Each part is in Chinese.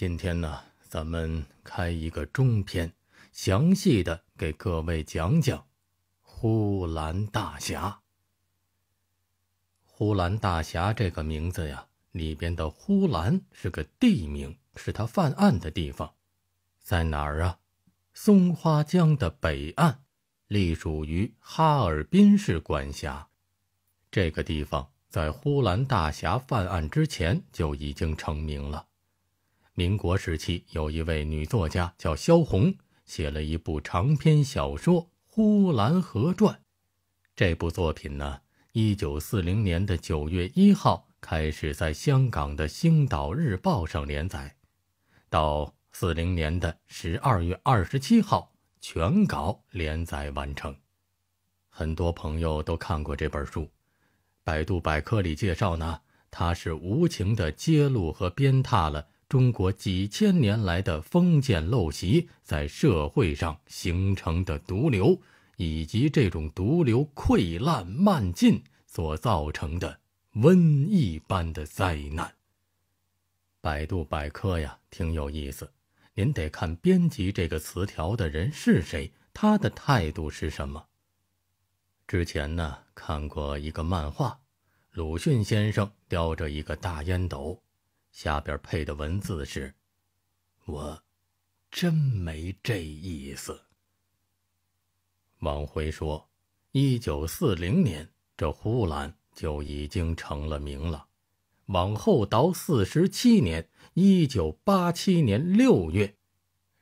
今天呢，咱们开一个中篇，详细的给各位讲讲呼兰大侠。呼兰大侠这个名字呀，里边的呼兰是个地名，是他犯案的地方，在哪儿啊？松花江的北岸，隶属于哈尔滨市管辖。这个地方在呼兰大侠犯案之前就已经成名了。民国时期，有一位女作家叫萧红，写了一部长篇小说《呼兰河传》。这部作品呢，一九四零年的九月一号开始在香港的《星岛日报》上连载，到四零年的十二月二十七号全稿连载完成。很多朋友都看过这本书。百度百科里介绍呢，它是无情的揭露和鞭挞了。中国几千年来的封建陋习在社会上形成的毒瘤，以及这种毒瘤溃烂漫进所造成的瘟疫般的灾难。百度百科呀，挺有意思，您得看编辑这个词条的人是谁，他的态度是什么。之前呢，看过一个漫画，鲁迅先生叼着一个大烟斗。下边配的文字是：“我真没这意思。”往回说，一九四零年，这呼兰就已经成了名了。往后倒四十七年，一九八七年六月，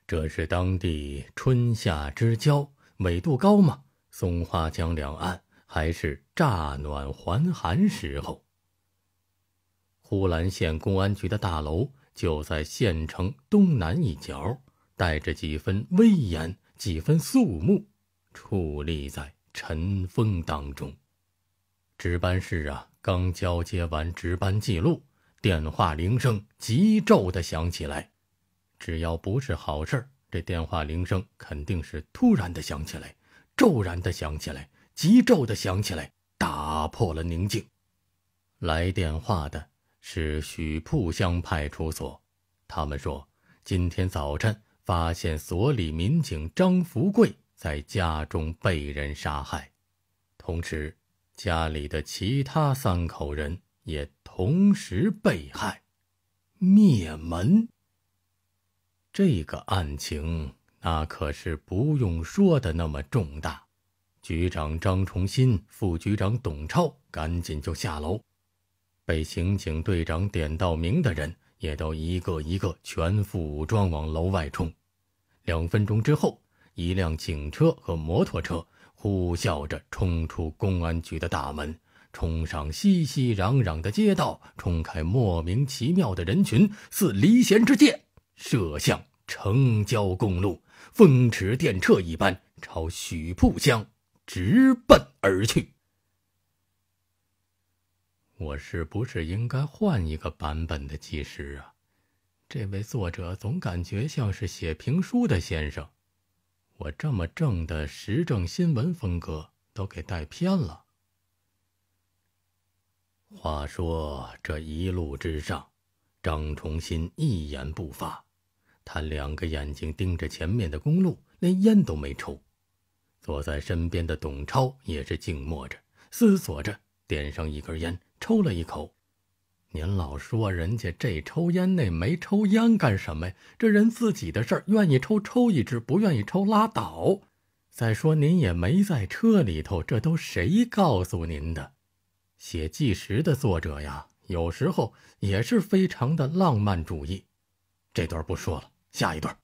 这是当地春夏之交，纬度高嘛，松花江两岸还是乍暖还寒时候。呼兰县公安局的大楼就在县城东南一角，带着几分威严，几分肃穆，矗立在晨风当中。值班室啊，刚交接完值班记录，电话铃声急骤的响起来。只要不是好事这电话铃声肯定是突然的响起来，骤然的响起来，急骤的响起来，打破了宁静。来电话的。是许铺乡派出所，他们说今天早晨发现所里民警张福贵在家中被人杀害，同时家里的其他三口人也同时被害，灭门。这个案情那可是不用说的那么重大，局长张崇新、副局长董超赶紧就下楼。被刑警队长点到名的人也都一个一个全副武装往楼外冲。两分钟之后，一辆警车和摩托车呼啸着冲出公安局的大门，冲上熙熙攘攘的街道，冲开莫名其妙的人群，似离弦之箭，射向城郊公路，风驰电掣一般朝许浦乡直奔而去。我是不是应该换一个版本的纪实啊？这位作者总感觉像是写评书的先生，我这么正的时政新闻风格都给带偏了。话说这一路之上，张崇新一言不发，他两个眼睛盯着前面的公路，连烟都没抽。坐在身边的董超也是静默着，思索着，点上一根烟。抽了一口，您老说人家这抽烟那没抽烟干什么呀？这人自己的事儿，愿意抽抽一支，不愿意抽拉倒。再说您也没在车里头，这都谁告诉您的？写纪实的作者呀，有时候也是非常的浪漫主义。这段不说了，下一段。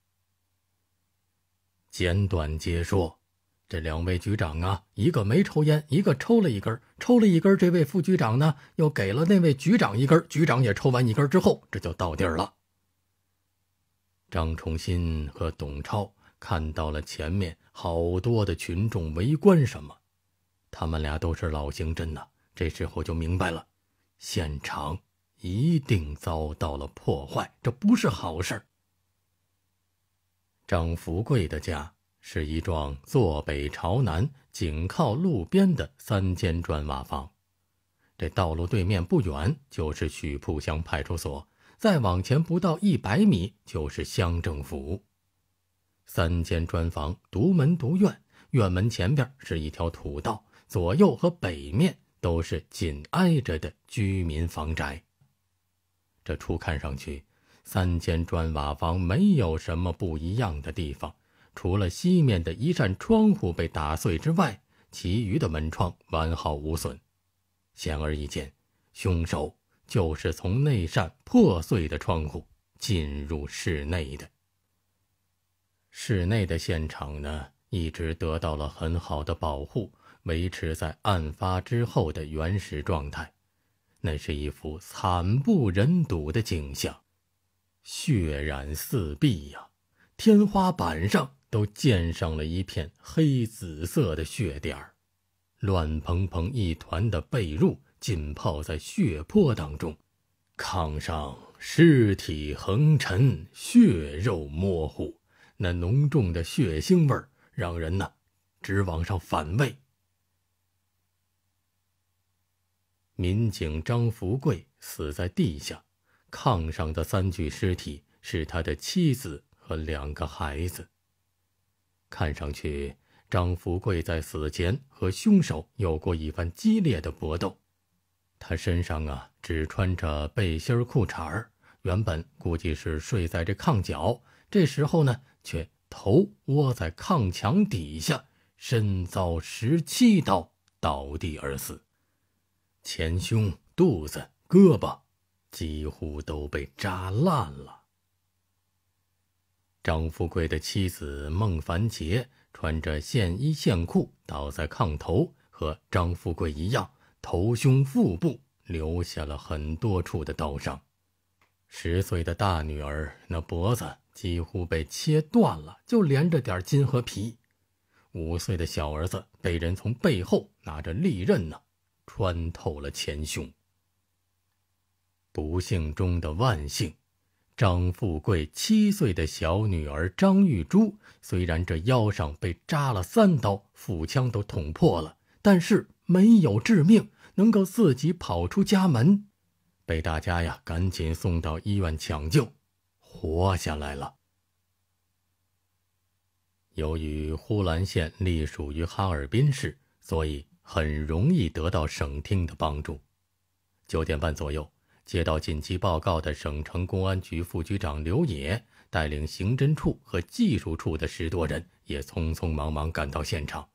简短结束。这两位局长啊，一个没抽烟，一个抽了一根，抽了一根。这位副局长呢，又给了那位局长一根，局长也抽完一根之后，这就到地儿了。张崇新和董超看到了前面好多的群众围观，什么？他们俩都是老刑侦呢，这时候就明白了，现场一定遭到了破坏，这不是好事儿。张福贵的家。是一幢坐北朝南、紧靠路边的三间砖瓦房。这道路对面不远就是许铺乡派出所，再往前不到一百米就是乡政府。三间砖房独门独院，院门前边是一条土道，左右和北面都是紧挨着的居民房宅。这初看上去，三间砖瓦房没有什么不一样的地方。除了西面的一扇窗户被打碎之外，其余的门窗完好无损。显而易见，凶手就是从那扇破碎的窗户进入室内的。室内的现场呢，一直得到了很好的保护，维持在案发之后的原始状态。那是一幅惨不忍睹的景象，血染四壁呀，天花板上。都溅上了一片黑紫色的血点儿，乱蓬蓬一团的被褥浸泡在血泊当中，炕上尸体横陈，血肉模糊，那浓重的血腥味儿让人呢直往上反胃。民警张福贵死在地下，炕上的三具尸体是他的妻子和两个孩子。看上去，张福贵在死前和凶手有过一番激烈的搏斗。他身上啊只穿着背心儿、裤衩儿，原本估计是睡在这炕脚，这时候呢却头窝在炕墙底下，身遭十七刀，倒地而死，前胸、肚子、胳膊几乎都被扎烂了。张富贵的妻子孟凡杰穿着线衣线裤，倒在炕头，和张富贵一样，头、胸、腹部留下了很多处的刀伤。十岁的大女儿那脖子几乎被切断了，就连着点筋和皮。五岁的小儿子被人从背后拿着利刃呢，穿透了前胸。不幸中的万幸。张富贵七岁的小女儿张玉珠，虽然这腰上被扎了三刀，腹腔都捅破了，但是没有致命，能够自己跑出家门，被大家呀赶紧送到医院抢救，活下来了。由于呼兰县隶属于哈尔滨市，所以很容易得到省厅的帮助。九点半左右。接到紧急报告的省城公安局副局长刘野，带领刑侦处和技术处的十多人，也匆匆忙忙赶到现场。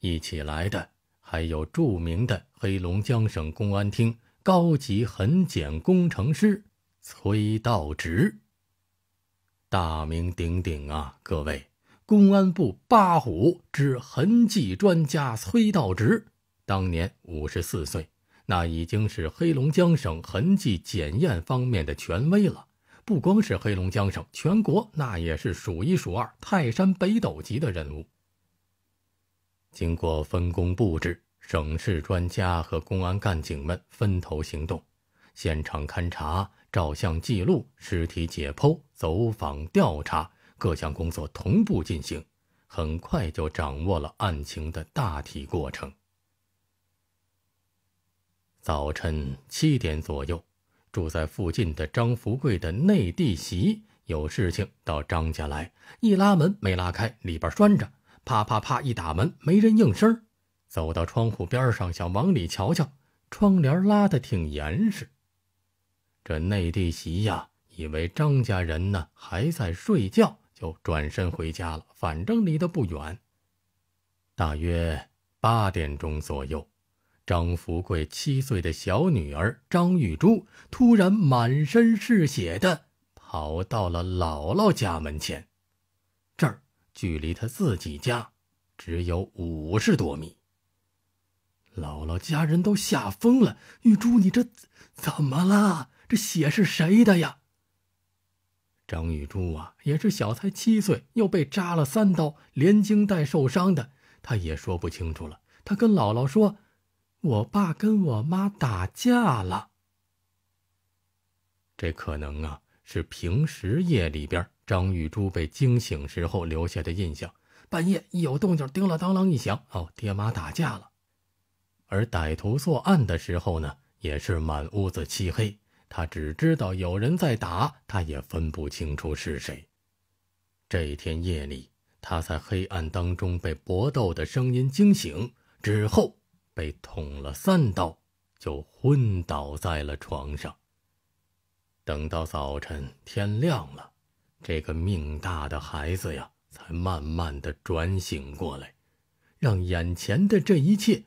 一起来的还有著名的黑龙江省公安厅高级痕检工程师崔道直。大名鼎鼎啊，各位，公安部八虎之痕迹专家崔道直，当年五十四岁。那已经是黑龙江省痕迹检验方面的权威了，不光是黑龙江省，全国那也是数一数二，泰山北斗级的人物。经过分工布置，省市专家和公安干警们分头行动，现场勘查、照相记录、尸体解剖、走访调查，各项工作同步进行，很快就掌握了案情的大体过程。早晨七点左右，住在附近的张福贵的内地媳有事情到张家来，一拉门没拉开，里边拴着，啪啪啪一打门，没人应声。走到窗户边上想往里瞧瞧，窗帘拉得挺严实。这内地媳呀，以为张家人呢还在睡觉，就转身回家了，反正离得不远。大约八点钟左右。张福贵七岁的小女儿张玉珠突然满身是血的跑到了姥姥家门前，这儿距离她自己家只有五十多米。姥姥家人都吓疯了：“玉珠，你这怎么了？这血是谁的呀？”张玉珠啊，也是小才七岁，又被扎了三刀，连惊带受伤的，她也说不清楚了。她跟姥姥说。我爸跟我妈打架了。这可能啊，是平时夜里边张玉珠被惊醒时候留下的印象。半夜一有动静，叮了当啷一响，哦，爹妈打架了。而歹徒作案的时候呢，也是满屋子漆黑，他只知道有人在打，他也分不清楚是谁。这一天夜里，他在黑暗当中被搏斗的声音惊醒之后。被捅了三刀，就昏倒在了床上。等到早晨天亮了，这个命大的孩子呀，才慢慢的转醒过来，让眼前的这一切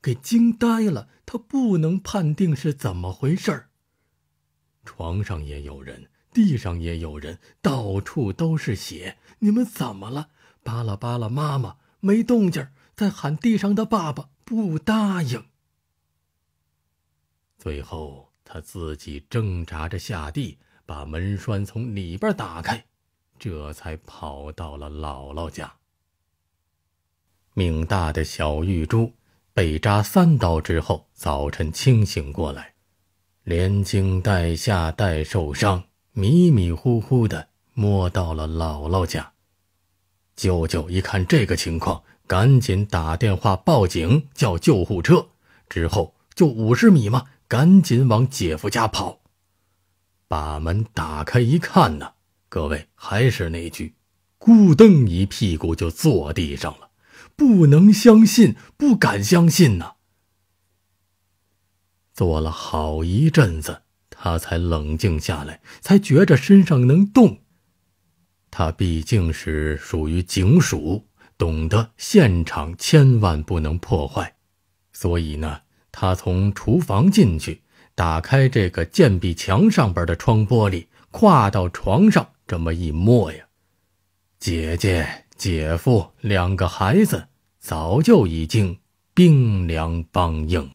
给惊呆了。他不能判定是怎么回事儿。床上也有人，地上也有人，到处都是血。你们怎么了？巴拉巴拉，妈妈没动静在喊地上的爸爸。不答应。最后，他自己挣扎着下地，把门栓从里边打开，这才跑到了姥姥家。命大的小玉珠被扎三刀之后，早晨清醒过来，连惊带吓带受伤，迷迷糊糊的摸到了姥姥家。舅舅一看这个情况。赶紧打电话报警，叫救护车。之后就五十米嘛，赶紧往姐夫家跑。把门打开一看呢，各位还是那句，咕噔一屁股就坐地上了，不能相信，不敢相信呐。坐了好一阵子，他才冷静下来，才觉着身上能动。他毕竟是属于警署。懂得现场千万不能破坏，所以呢，他从厨房进去，打开这个健壁墙上边的窗玻璃，跨到床上，这么一摸呀，姐姐、姐夫两个孩子早就已经冰凉梆硬。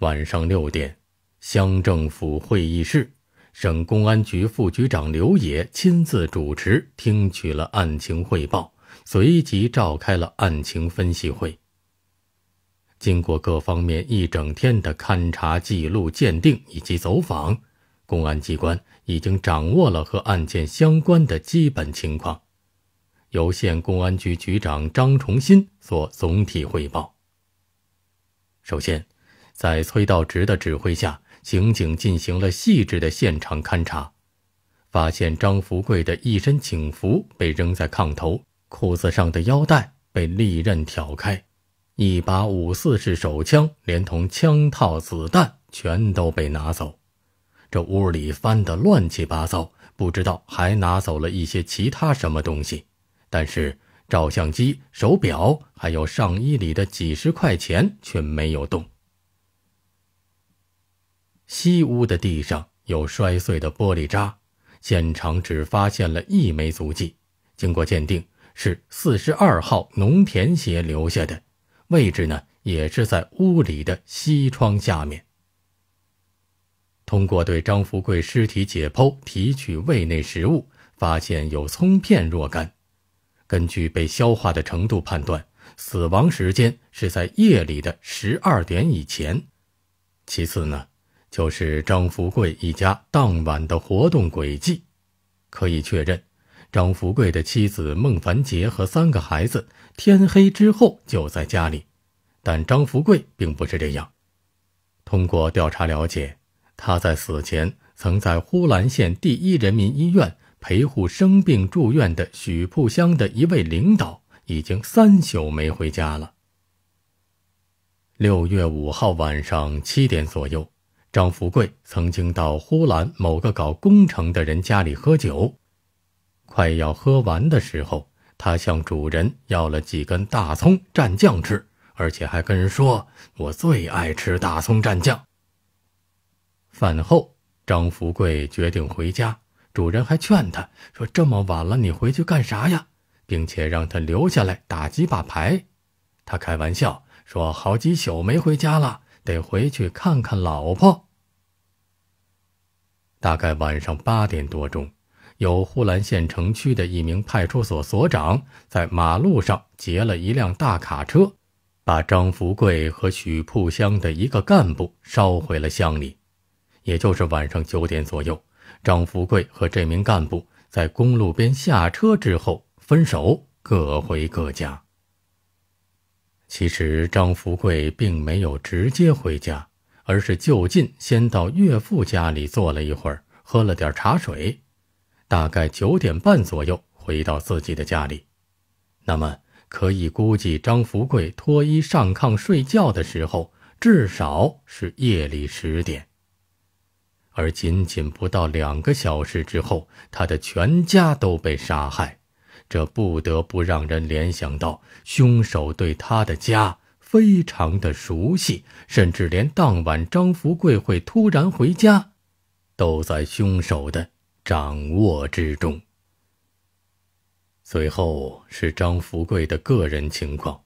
晚上六点，乡政府会议室。省公安厅副局长刘野亲自主持，听取了案情汇报，随即召开了案情分析会。经过各方面一整天的勘查、记录、鉴定以及走访，公安机关已经掌握了和案件相关的基本情况。由县公安局局长张崇新做总体汇报。首先，在崔道直的指挥下。刑警进行了细致的现场勘查，发现张福贵的一身警服被扔在炕头，裤子上的腰带被利刃挑开，一把五四式手枪连同枪套、子弹全都被拿走。这屋里翻得乱七八糟，不知道还拿走了一些其他什么东西，但是照相机、手表还有上衣里的几十块钱却没有动。西屋的地上有摔碎的玻璃渣，现场只发现了一枚足迹，经过鉴定是四十二号农田鞋留下的，位置呢也是在屋里的西窗下面。通过对张富贵尸体解剖，提取胃内食物，发现有葱片若干，根据被消化的程度判断，死亡时间是在夜里的十二点以前。其次呢？就是张福贵一家当晚的活动轨迹，可以确认，张福贵的妻子孟凡杰和三个孩子天黑之后就在家里，但张福贵并不是这样。通过调查了解，他在死前曾在呼兰县第一人民医院陪护生病住院的许铺乡的一位领导，已经三宿没回家了。六月五号晚上七点左右。张富贵曾经到呼兰某个搞工程的人家里喝酒，快要喝完的时候，他向主人要了几根大葱蘸酱吃，而且还跟人说：“我最爱吃大葱蘸酱。”饭后，张富贵决定回家。主人还劝他说：“这么晚了，你回去干啥呀？”并且让他留下来打几把牌。他开玩笑说：“好几宿没回家了。”得回去看看老婆。大概晚上八点多钟，有呼兰县城区的一名派出所所长在马路上劫了一辆大卡车，把张福贵和许铺乡的一个干部捎回了乡里。也就是晚上九点左右，张福贵和这名干部在公路边下车之后分手，各回各家。其实张福贵并没有直接回家，而是就近先到岳父家里坐了一会儿，喝了点茶水，大概九点半左右回到自己的家里。那么可以估计，张福贵脱衣上炕睡觉的时候，至少是夜里十点。而仅仅不到两个小时之后，他的全家都被杀害，这不得不让人联想到。凶手对他的家非常的熟悉，甚至连当晚张富贵会突然回家，都在凶手的掌握之中。随后是张富贵的个人情况：，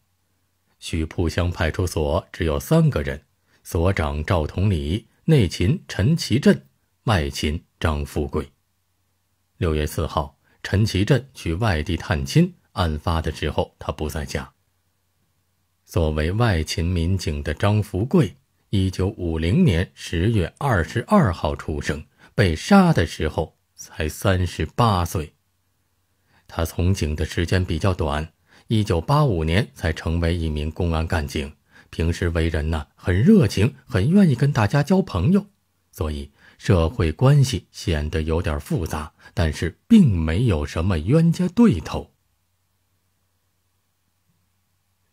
徐浦乡派出所只有三个人，所长赵同礼，内勤陈其镇，外勤张富贵。六月四号，陈其镇去外地探亲。案发的时候，他不在家。作为外勤民警的张福贵，一九五零年十月二十二号出生，被杀的时候才三十八岁。他从警的时间比较短，一九八五年才成为一名公安干警。平时为人呢很热情，很愿意跟大家交朋友，所以社会关系显得有点复杂，但是并没有什么冤家对头。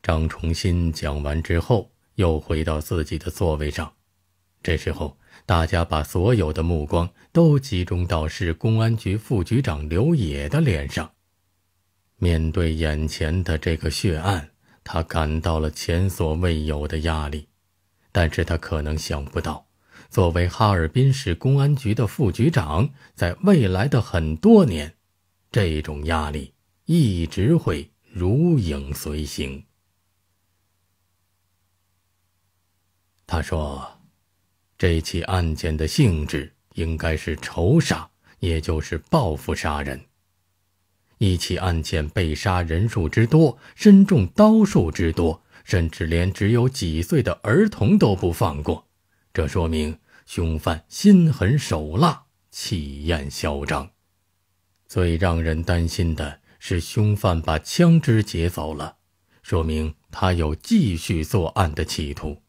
张崇新讲完之后，又回到自己的座位上。这时候，大家把所有的目光都集中到市公安局副局长刘野的脸上。面对眼前的这个血案，他感到了前所未有的压力。但是他可能想不到，作为哈尔滨市公安局的副局长，在未来的很多年，这种压力一直会如影随形。他说：“这起案件的性质应该是仇杀，也就是报复杀人。一起案件被杀人数之多，身中刀数之多，甚至连只有几岁的儿童都不放过，这说明凶犯心狠手辣，气焰嚣张。最让人担心的是，凶犯把枪支劫走了，说明他有继续作案的企图。”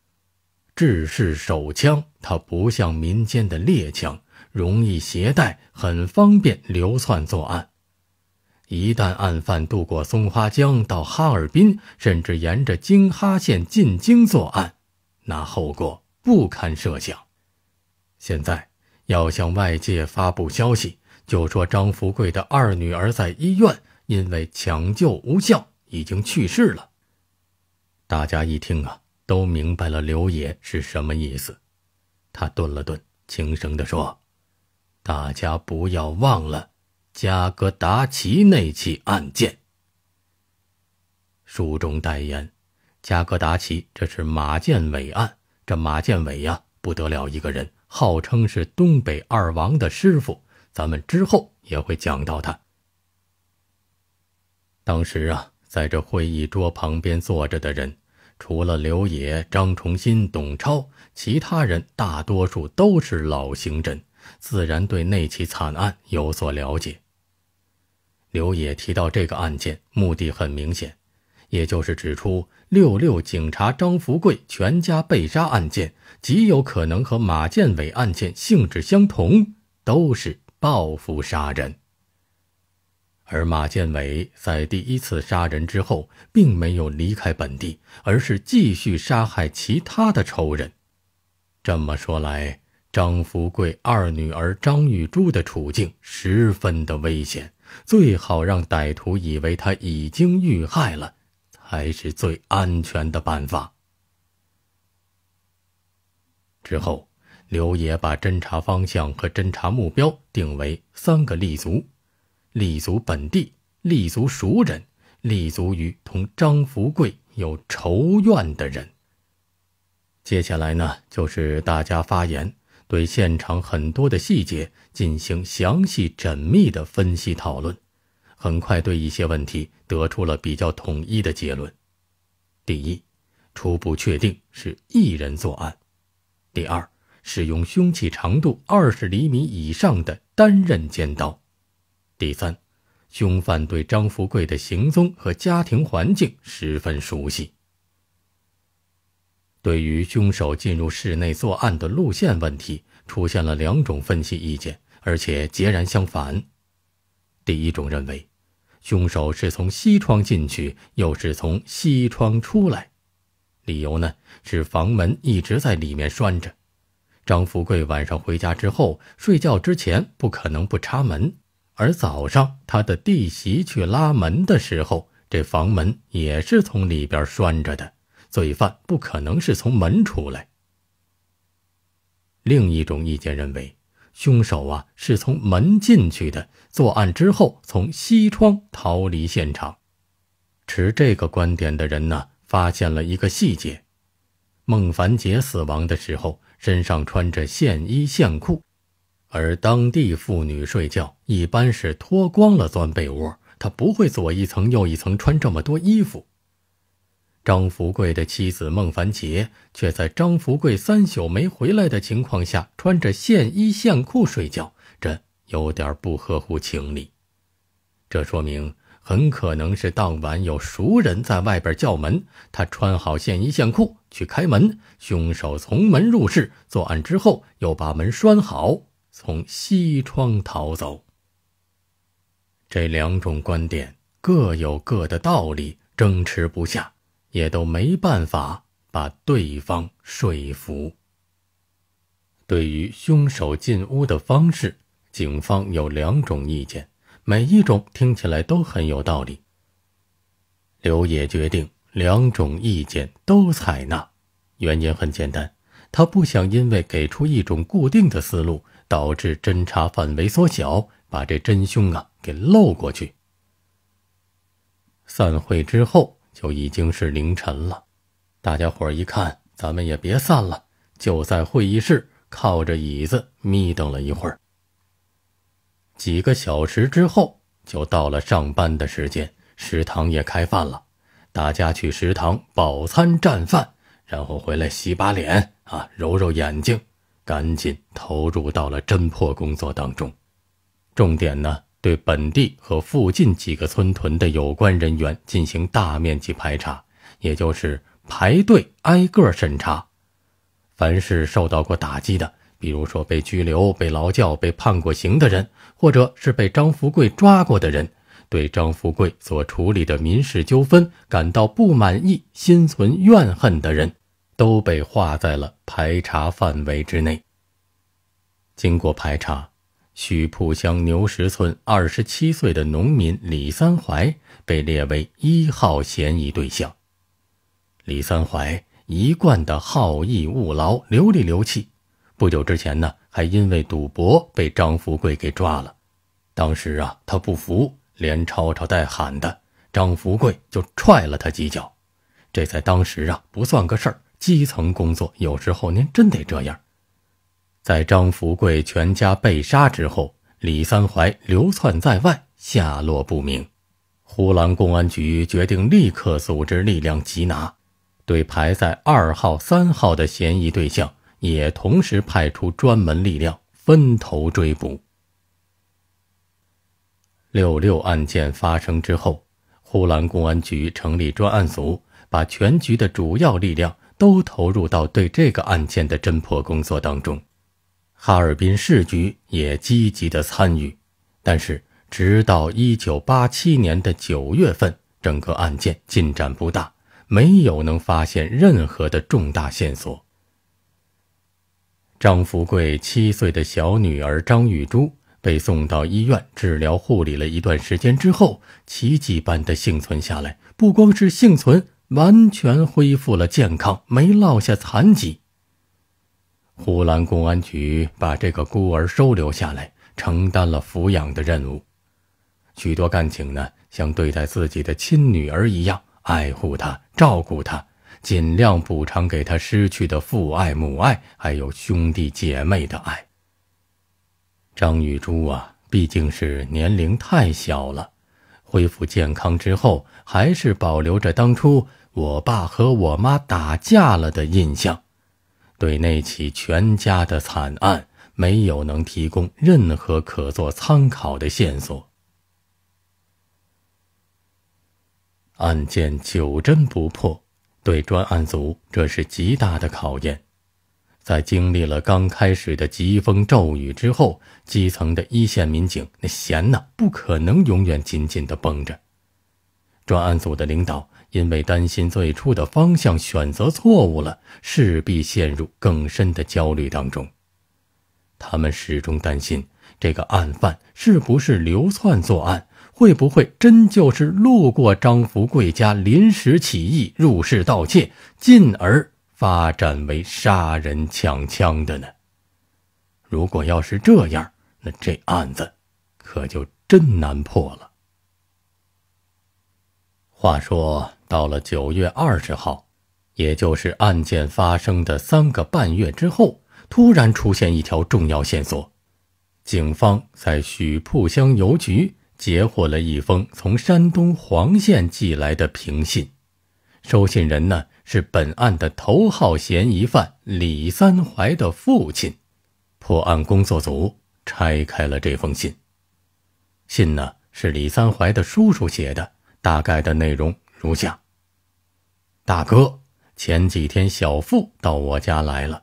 制式手枪，它不像民间的猎枪，容易携带，很方便流窜作案。一旦案犯渡过松花江到哈尔滨，甚至沿着京哈线进京作案，那后果不堪设想。现在要向外界发布消息，就说张富贵的二女儿在医院因为抢救无效已经去世了。大家一听啊！都明白了刘爷是什么意思，他顿了顿，轻声地说：“大家不要忘了加格达奇那起案件。”书中代言加格达奇，这是马建伟案。这马建伟呀，不得了一个人，号称是东北二王的师傅。咱们之后也会讲到他。当时啊，在这会议桌旁边坐着的人。除了刘野、张崇新、董超，其他人大多数都是老刑侦，自然对那起惨案有所了解。刘野提到这个案件，目的很明显，也就是指出六六警察张福贵全家被杀案件极有可能和马建伟案件性质相同，都是报复杀人。而马建伟在第一次杀人之后，并没有离开本地，而是继续杀害其他的仇人。这么说来，张福贵二女儿张玉珠的处境十分的危险，最好让歹徒以为他已经遇害了，才是最安全的办法。之后，刘野把侦查方向和侦查目标定为三个立足。立足本地，立足熟人，立足于同张福贵有仇怨的人。接下来呢，就是大家发言，对现场很多的细节进行详细缜密的分析讨论。很快对一些问题得出了比较统一的结论：第一，初步确定是一人作案；第二，使用凶器长度二十厘米以上的单刃尖刀。第三，凶犯对张富贵的行踪和家庭环境十分熟悉。对于凶手进入室内作案的路线问题，出现了两种分析意见，而且截然相反。第一种认为，凶手是从西窗进去，又是从西窗出来。理由呢是房门一直在里面拴着，张富贵晚上回家之后睡觉之前不可能不插门。而早上他的弟媳去拉门的时候，这房门也是从里边拴着的，罪犯不可能是从门出来。另一种意见认为，凶手啊是从门进去的，作案之后从西窗逃离现场。持这个观点的人呢，发现了一个细节：孟凡杰死亡的时候，身上穿着线衣线裤。而当地妇女睡觉一般是脱光了钻被窝，她不会左一层右一层穿这么多衣服。张富贵的妻子孟凡杰却在张富贵三宿没回来的情况下穿着线衣线裤睡觉，这有点不合乎情理。这说明很可能是当晚有熟人在外边叫门，他穿好线衣线裤去开门，凶手从门入室作案之后又把门拴好。从西窗逃走。这两种观点各有各的道理，争持不下，也都没办法把对方说服。对于凶手进屋的方式，警方有两种意见，每一种听起来都很有道理。刘野决定两种意见都采纳，原因很简单，他不想因为给出一种固定的思路。导致侦查范围缩小，把这真凶啊给漏过去。散会之后就已经是凌晨了，大家伙一看，咱们也别散了，就在会议室靠着椅子眯瞪了一会儿。几个小时之后，就到了上班的时间，食堂也开饭了，大家去食堂饱餐战饭，然后回来洗把脸啊，揉揉眼睛。赶紧投入到了侦破工作当中，重点呢，对本地和附近几个村屯的有关人员进行大面积排查，也就是排队挨个审查。凡是受到过打击的，比如说被拘留、被劳教、被判过刑的人，或者是被张富贵抓过的人，对张富贵所处理的民事纠纷感到不满意、心存怨恨的人。都被划在了排查范围之内。经过排查，许铺乡牛石村二十七岁的农民李三槐被列为一号嫌疑对象。李三槐一贯的好逸恶劳、流里流气，不久之前呢，还因为赌博被张福贵给抓了。当时啊，他不服，连吵吵带喊的，张福贵就踹了他几脚。这在当时啊，不算个事儿。基层工作有时候您真得这样。在张福贵全家被杀之后，李三槐流窜在外，下落不明。呼兰公安局决定立刻组织力量缉拿，对排在二号、三号的嫌疑对象，也同时派出专门力量分头追捕。六六案件发生之后，呼兰公安局成立专案组，把全局的主要力量。都投入到对这个案件的侦破工作当中，哈尔滨市局也积极的参与，但是直到一九八七年的九月份，整个案件进展不大，没有能发现任何的重大线索。张福贵七岁的小女儿张玉珠被送到医院治疗护理了一段时间之后，奇迹般的幸存下来，不光是幸存。完全恢复了健康，没落下残疾。呼兰公安局把这个孤儿收留下来，承担了抚养的任务。许多干警呢，像对待自己的亲女儿一样爱护她、照顾她，尽量补偿给她失去的父爱、母爱，还有兄弟姐妹的爱。张玉珠啊，毕竟是年龄太小了。恢复健康之后，还是保留着当初我爸和我妈打架了的印象，对那起全家的惨案没有能提供任何可做参考的线索。案件久侦不破，对专案组这是极大的考验。在经历了刚开始的疾风骤雨之后，基层的一线民警那弦呢，不可能永远紧紧地绷着。专案组的领导因为担心最初的方向选择错误了，势必陷入更深的焦虑当中。他们始终担心这个案犯是不是流窜作案，会不会真就是路过张福贵家临时起意入室盗窃，进而。发展为杀人抢枪的呢？如果要是这样，那这案子可就真难破了。话说到了九月二十号，也就是案件发生的三个半月之后，突然出现一条重要线索：警方在许铺乡邮局截获了一封从山东黄县寄来的平信，收信人呢？是本案的头号嫌疑犯李三槐的父亲。破案工作组拆开了这封信。信呢是李三槐的叔叔写的，大概的内容如下：大哥，前几天小富到我家来了，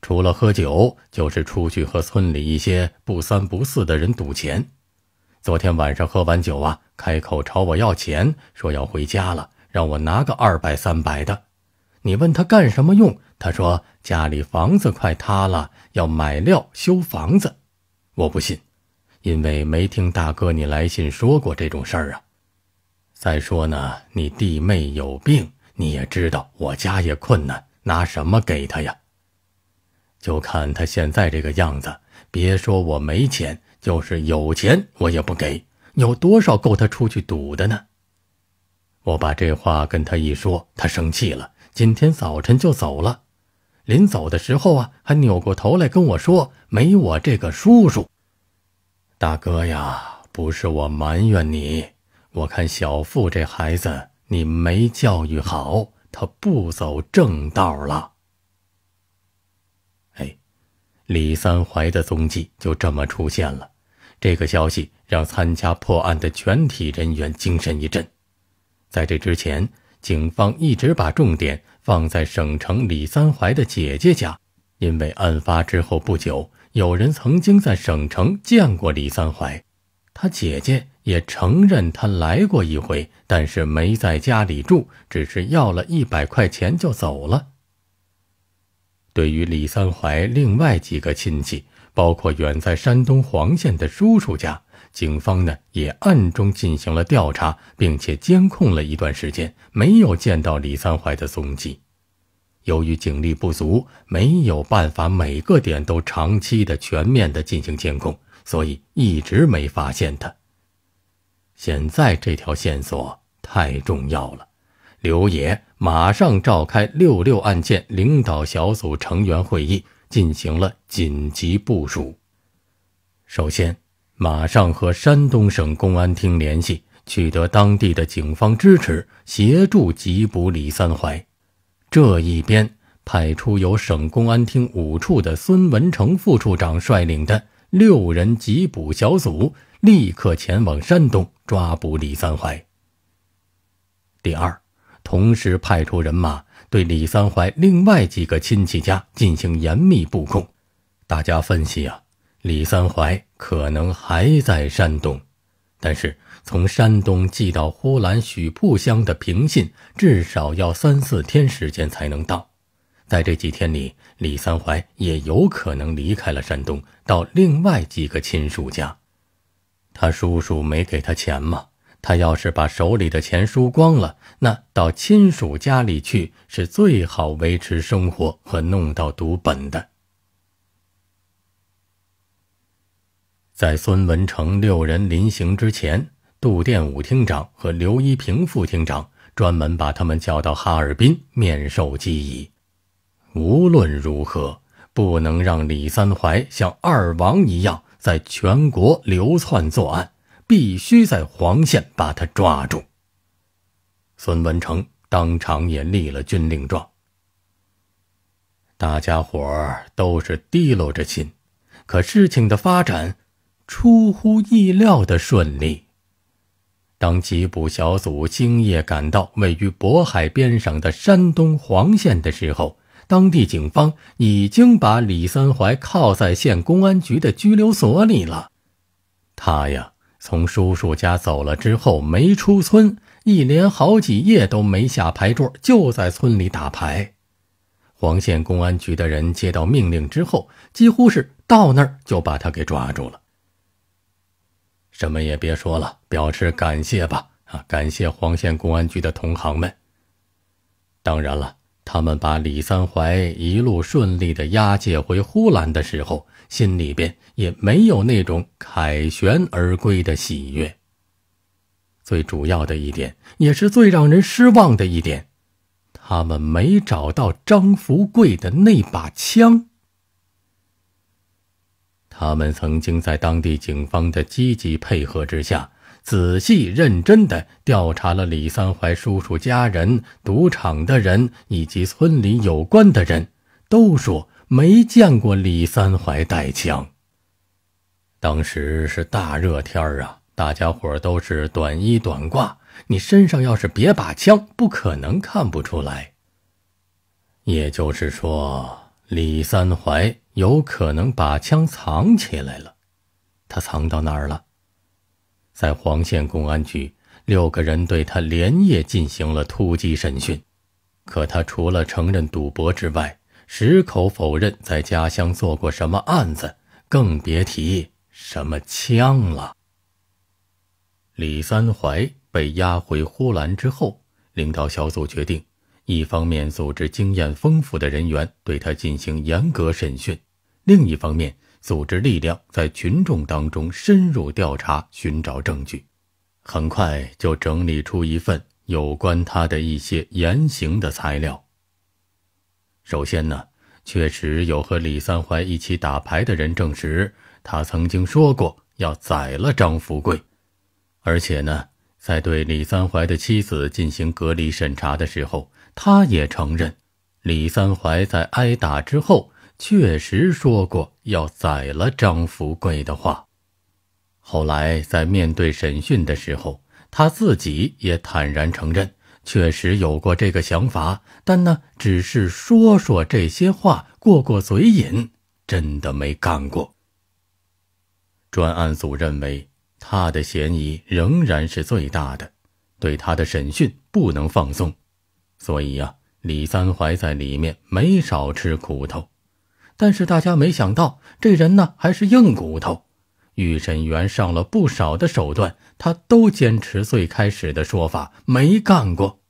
除了喝酒，就是出去和村里一些不三不四的人赌钱。昨天晚上喝完酒啊，开口朝我要钱，说要回家了，让我拿个二百三百的。你问他干什么用？他说家里房子快塌了，要买料修房子。我不信，因为没听大哥你来信说过这种事儿啊。再说呢，你弟妹有病，你也知道，我家也困难，拿什么给他呀？就看他现在这个样子，别说我没钱，就是有钱我也不给。有多少够他出去赌的呢？我把这话跟他一说，他生气了。今天早晨就走了，临走的时候啊，还扭过头来跟我说：“没我这个叔叔，大哥呀，不是我埋怨你，我看小富这孩子你没教育好，他不走正道了。”哎，李三怀的踪迹就这么出现了，这个消息让参加破案的全体人员精神一振，在这之前。警方一直把重点放在省城李三槐的姐姐家，因为案发之后不久，有人曾经在省城见过李三槐，他姐姐也承认他来过一回，但是没在家里住，只是要了一百块钱就走了。对于李三槐另外几个亲戚，包括远在山东黄县的叔叔家。警方呢也暗中进行了调查，并且监控了一段时间，没有见到李三槐的踪迹。由于警力不足，没有办法每个点都长期的、全面的进行监控，所以一直没发现他。现在这条线索太重要了，刘野马上召开六六案件领导小组成员会议，进行了紧急部署。首先。马上和山东省公安厅联系，取得当地的警方支持，协助缉捕李三槐。这一边派出由省公安厅五处的孙文成副处长率领的六人缉捕小组，立刻前往山东抓捕李三槐。第二，同时派出人马对李三槐另外几个亲戚家进行严密布控。大家分析啊。李三槐可能还在山东，但是从山东寄到呼兰许铺乡的平信，至少要三四天时间才能到。在这几天里，李三槐也有可能离开了山东，到另外几个亲属家。他叔叔没给他钱吗？他要是把手里的钱输光了，那到亲属家里去是最好维持生活和弄到赌本的。在孙文成六人临行之前，杜殿武厅长和刘一平副厅长专门把他们叫到哈尔滨面授机宜。无论如何，不能让李三槐像二王一样在全国流窜作案，必须在黄县把他抓住。孙文成当场也立了军令状。大家伙都是提溜着心，可事情的发展。出乎意料的顺利。当缉捕小组今夜赶到位于渤海边上的山东黄县的时候，当地警方已经把李三槐铐在县公安局的拘留所里了。他呀，从叔叔家走了之后没出村，一连好几夜都没下牌桌，就在村里打牌。黄县公安局的人接到命令之后，几乎是到那儿就把他给抓住了。什么也别说了，表示感谢吧！啊，感谢黄县公安局的同行们。当然了，他们把李三槐一路顺利的押解回呼兰的时候，心里边也没有那种凯旋而归的喜悦。最主要的一点，也是最让人失望的一点，他们没找到张福贵的那把枪。他们曾经在当地警方的积极配合之下，仔细认真的调查了李三槐叔叔家人、赌场的人以及村里有关的人，都说没见过李三槐带枪。当时是大热天儿啊，大家伙都是短衣短褂，你身上要是别把枪，不可能看不出来。也就是说，李三槐有可能把枪藏起来了，他藏到哪儿了？在黄县公安局，六个人对他连夜进行了突击审讯，可他除了承认赌博之外，矢口否认在家乡做过什么案子，更别提什么枪了。李三槐被押回呼兰之后，领导小组决定，一方面组织经验丰富的人员对他进行严格审讯。另一方面，组织力量在群众当中深入调查，寻找证据，很快就整理出一份有关他的一些言行的材料。首先呢，确实有和李三槐一起打牌的人证实，他曾经说过要宰了张富贵。而且呢，在对李三槐的妻子进行隔离审查的时候，他也承认，李三槐在挨打之后。确实说过要宰了张富贵的话，后来在面对审讯的时候，他自己也坦然承认，确实有过这个想法，但呢，只是说说这些话，过过嘴瘾，真的没干过。专案组认为他的嫌疑仍然是最大的，对他的审讯不能放松，所以呀，李三槐在里面没少吃苦头。但是大家没想到，这人呢还是硬骨头。预审员上了不少的手段，他都坚持最开始的说法，没干过。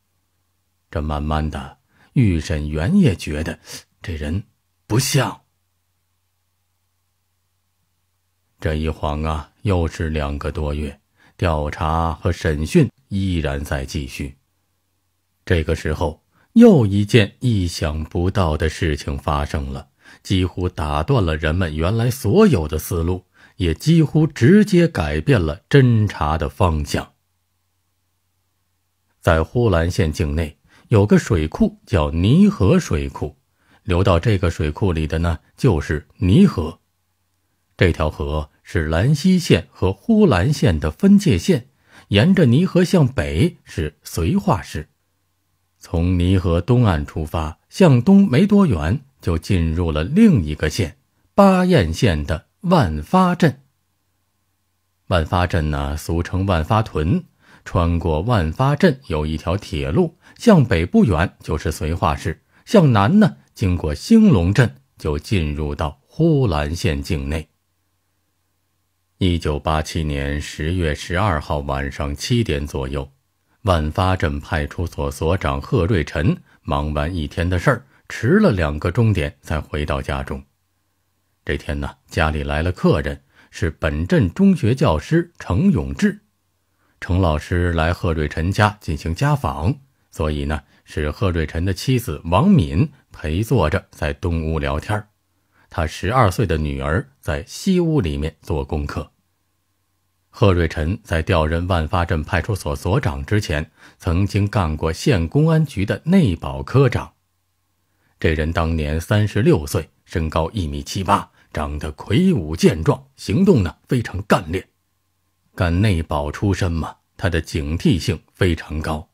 这慢慢的，预审员也觉得这人不像。这一晃啊，又是两个多月，调查和审讯依然在继续。这个时候，又一件意想不到的事情发生了。几乎打断了人们原来所有的思路，也几乎直接改变了侦查的方向。在呼兰县境内有个水库叫泥河水库，流到这个水库里的呢就是泥河。这条河是兰西县和呼兰县的分界线，沿着泥河向北是绥化市。从泥河东岸出发，向东没多远。就进入了另一个县——巴彦县的万发镇。万发镇呢，俗称万发屯。穿过万发镇有一条铁路，向北不远就是绥化市；向南呢，经过兴隆镇，就进入到呼兰县境内。一九八七年十月十二号晚上七点左右，万发镇派出所所长贺瑞臣忙完一天的事儿。迟了两个钟点才回到家中。这天呢，家里来了客人，是本镇中学教师程永志。程老师来贺瑞臣家进行家访，所以呢，是贺瑞臣的妻子王敏陪坐着在东屋聊天他十二岁的女儿在西屋里面做功课。贺瑞臣在调任万发镇派出所所长之前，曾经干过县公安局的内保科长。这人当年三十六岁，身高一米七八，长得魁梧健壮，行动呢非常干练。干内保出身嘛，他的警惕性非常高。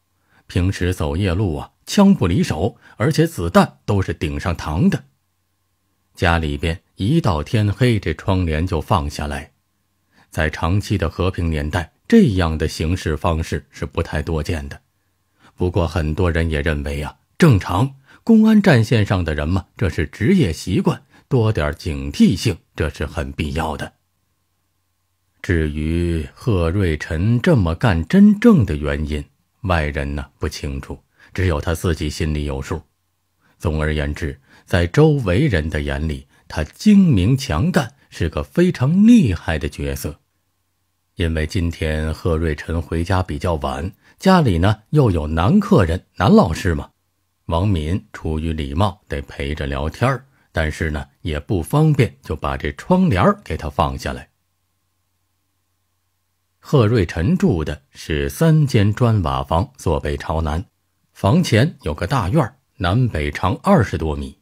平时走夜路啊，枪不离手，而且子弹都是顶上膛的。家里边一到天黑，这窗帘就放下来。在长期的和平年代，这样的行事方式是不太多见的。不过很多人也认为啊，正常。公安战线上的人嘛，这是职业习惯，多点警惕性，这是很必要的。至于贺瑞辰这么干真正的原因，外人呢不清楚，只有他自己心里有数。总而言之，在周围人的眼里，他精明强干，是个非常厉害的角色。因为今天贺瑞辰回家比较晚，家里呢又有男客人，男老师嘛。王敏出于礼貌，得陪着聊天但是呢，也不方便，就把这窗帘给他放下来。贺瑞臣住的是三间砖瓦房，坐北朝南，房前有个大院儿，南北长二十多米。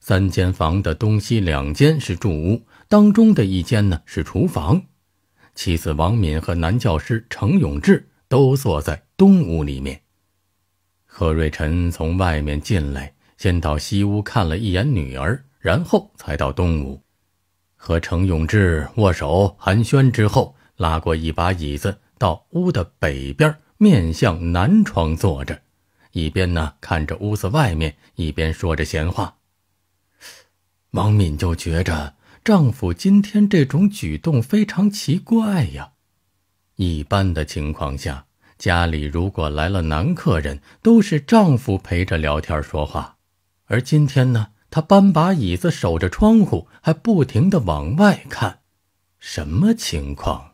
三间房的东西两间是住屋，当中的一间呢是厨房。妻子王敏和男教师程永志都坐在东屋里面。贺瑞臣从外面进来，先到西屋看了一眼女儿，然后才到东屋，和程永志握手寒暄之后，拉过一把椅子到屋的北边，面向南窗坐着，一边呢看着屋子外面，一边说着闲话。王敏就觉着丈夫今天这种举动非常奇怪呀，一般的情况下。家里如果来了男客人，都是丈夫陪着聊天说话。而今天呢，她搬把椅子守着窗户，还不停的往外看，什么情况？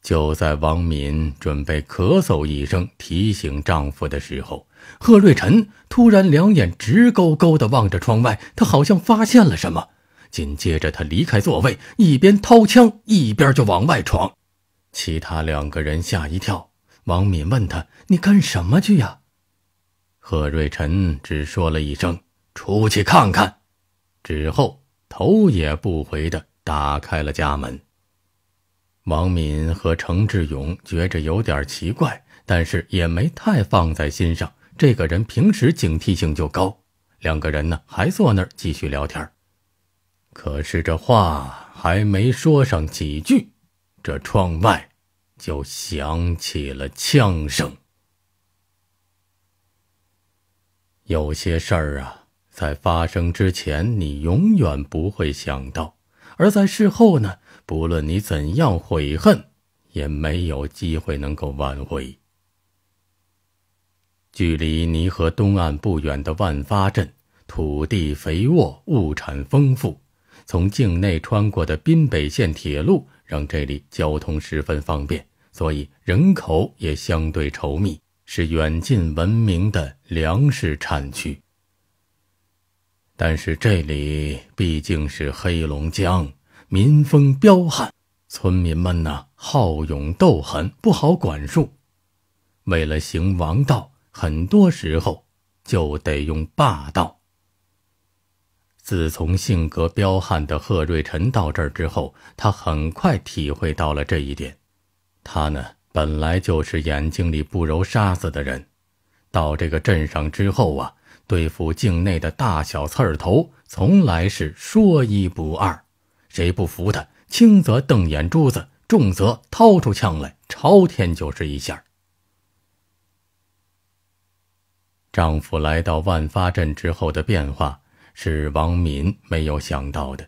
就在王敏准备咳嗽一声提醒丈夫的时候，贺瑞晨突然两眼直勾勾的望着窗外，他好像发现了什么。紧接着，他离开座位，一边掏枪，一边就往外闯。其他两个人吓一跳，王敏问他：“你干什么去呀？”贺瑞晨只说了一声：“出去看看。”之后头也不回的打开了家门。王敏和程志勇觉着有点奇怪，但是也没太放在心上。这个人平时警惕性就高，两个人呢还坐那儿继续聊天。可是这话还没说上几句。这窗外，就响起了枪声。有些事儿啊，在发生之前你永远不会想到，而在事后呢，不论你怎样悔恨，也没有机会能够挽回。距离泥河东岸不远的万发镇，土地肥沃，物产丰富。从境内穿过的滨北线铁路。让这里交通十分方便，所以人口也相对稠密，是远近闻名的粮食产区。但是这里毕竟是黑龙江，民风彪悍，村民们呢好勇斗狠，不好管束。为了行王道，很多时候就得用霸道。自从性格彪悍的贺瑞辰到这儿之后，他很快体会到了这一点。他呢，本来就是眼睛里不揉沙子的人，到这个镇上之后啊，对付境内的大小刺儿头，从来是说一不二。谁不服他，轻则瞪眼珠子，重则掏出枪来朝天就是一下。丈夫来到万发镇之后的变化。是王敏没有想到的。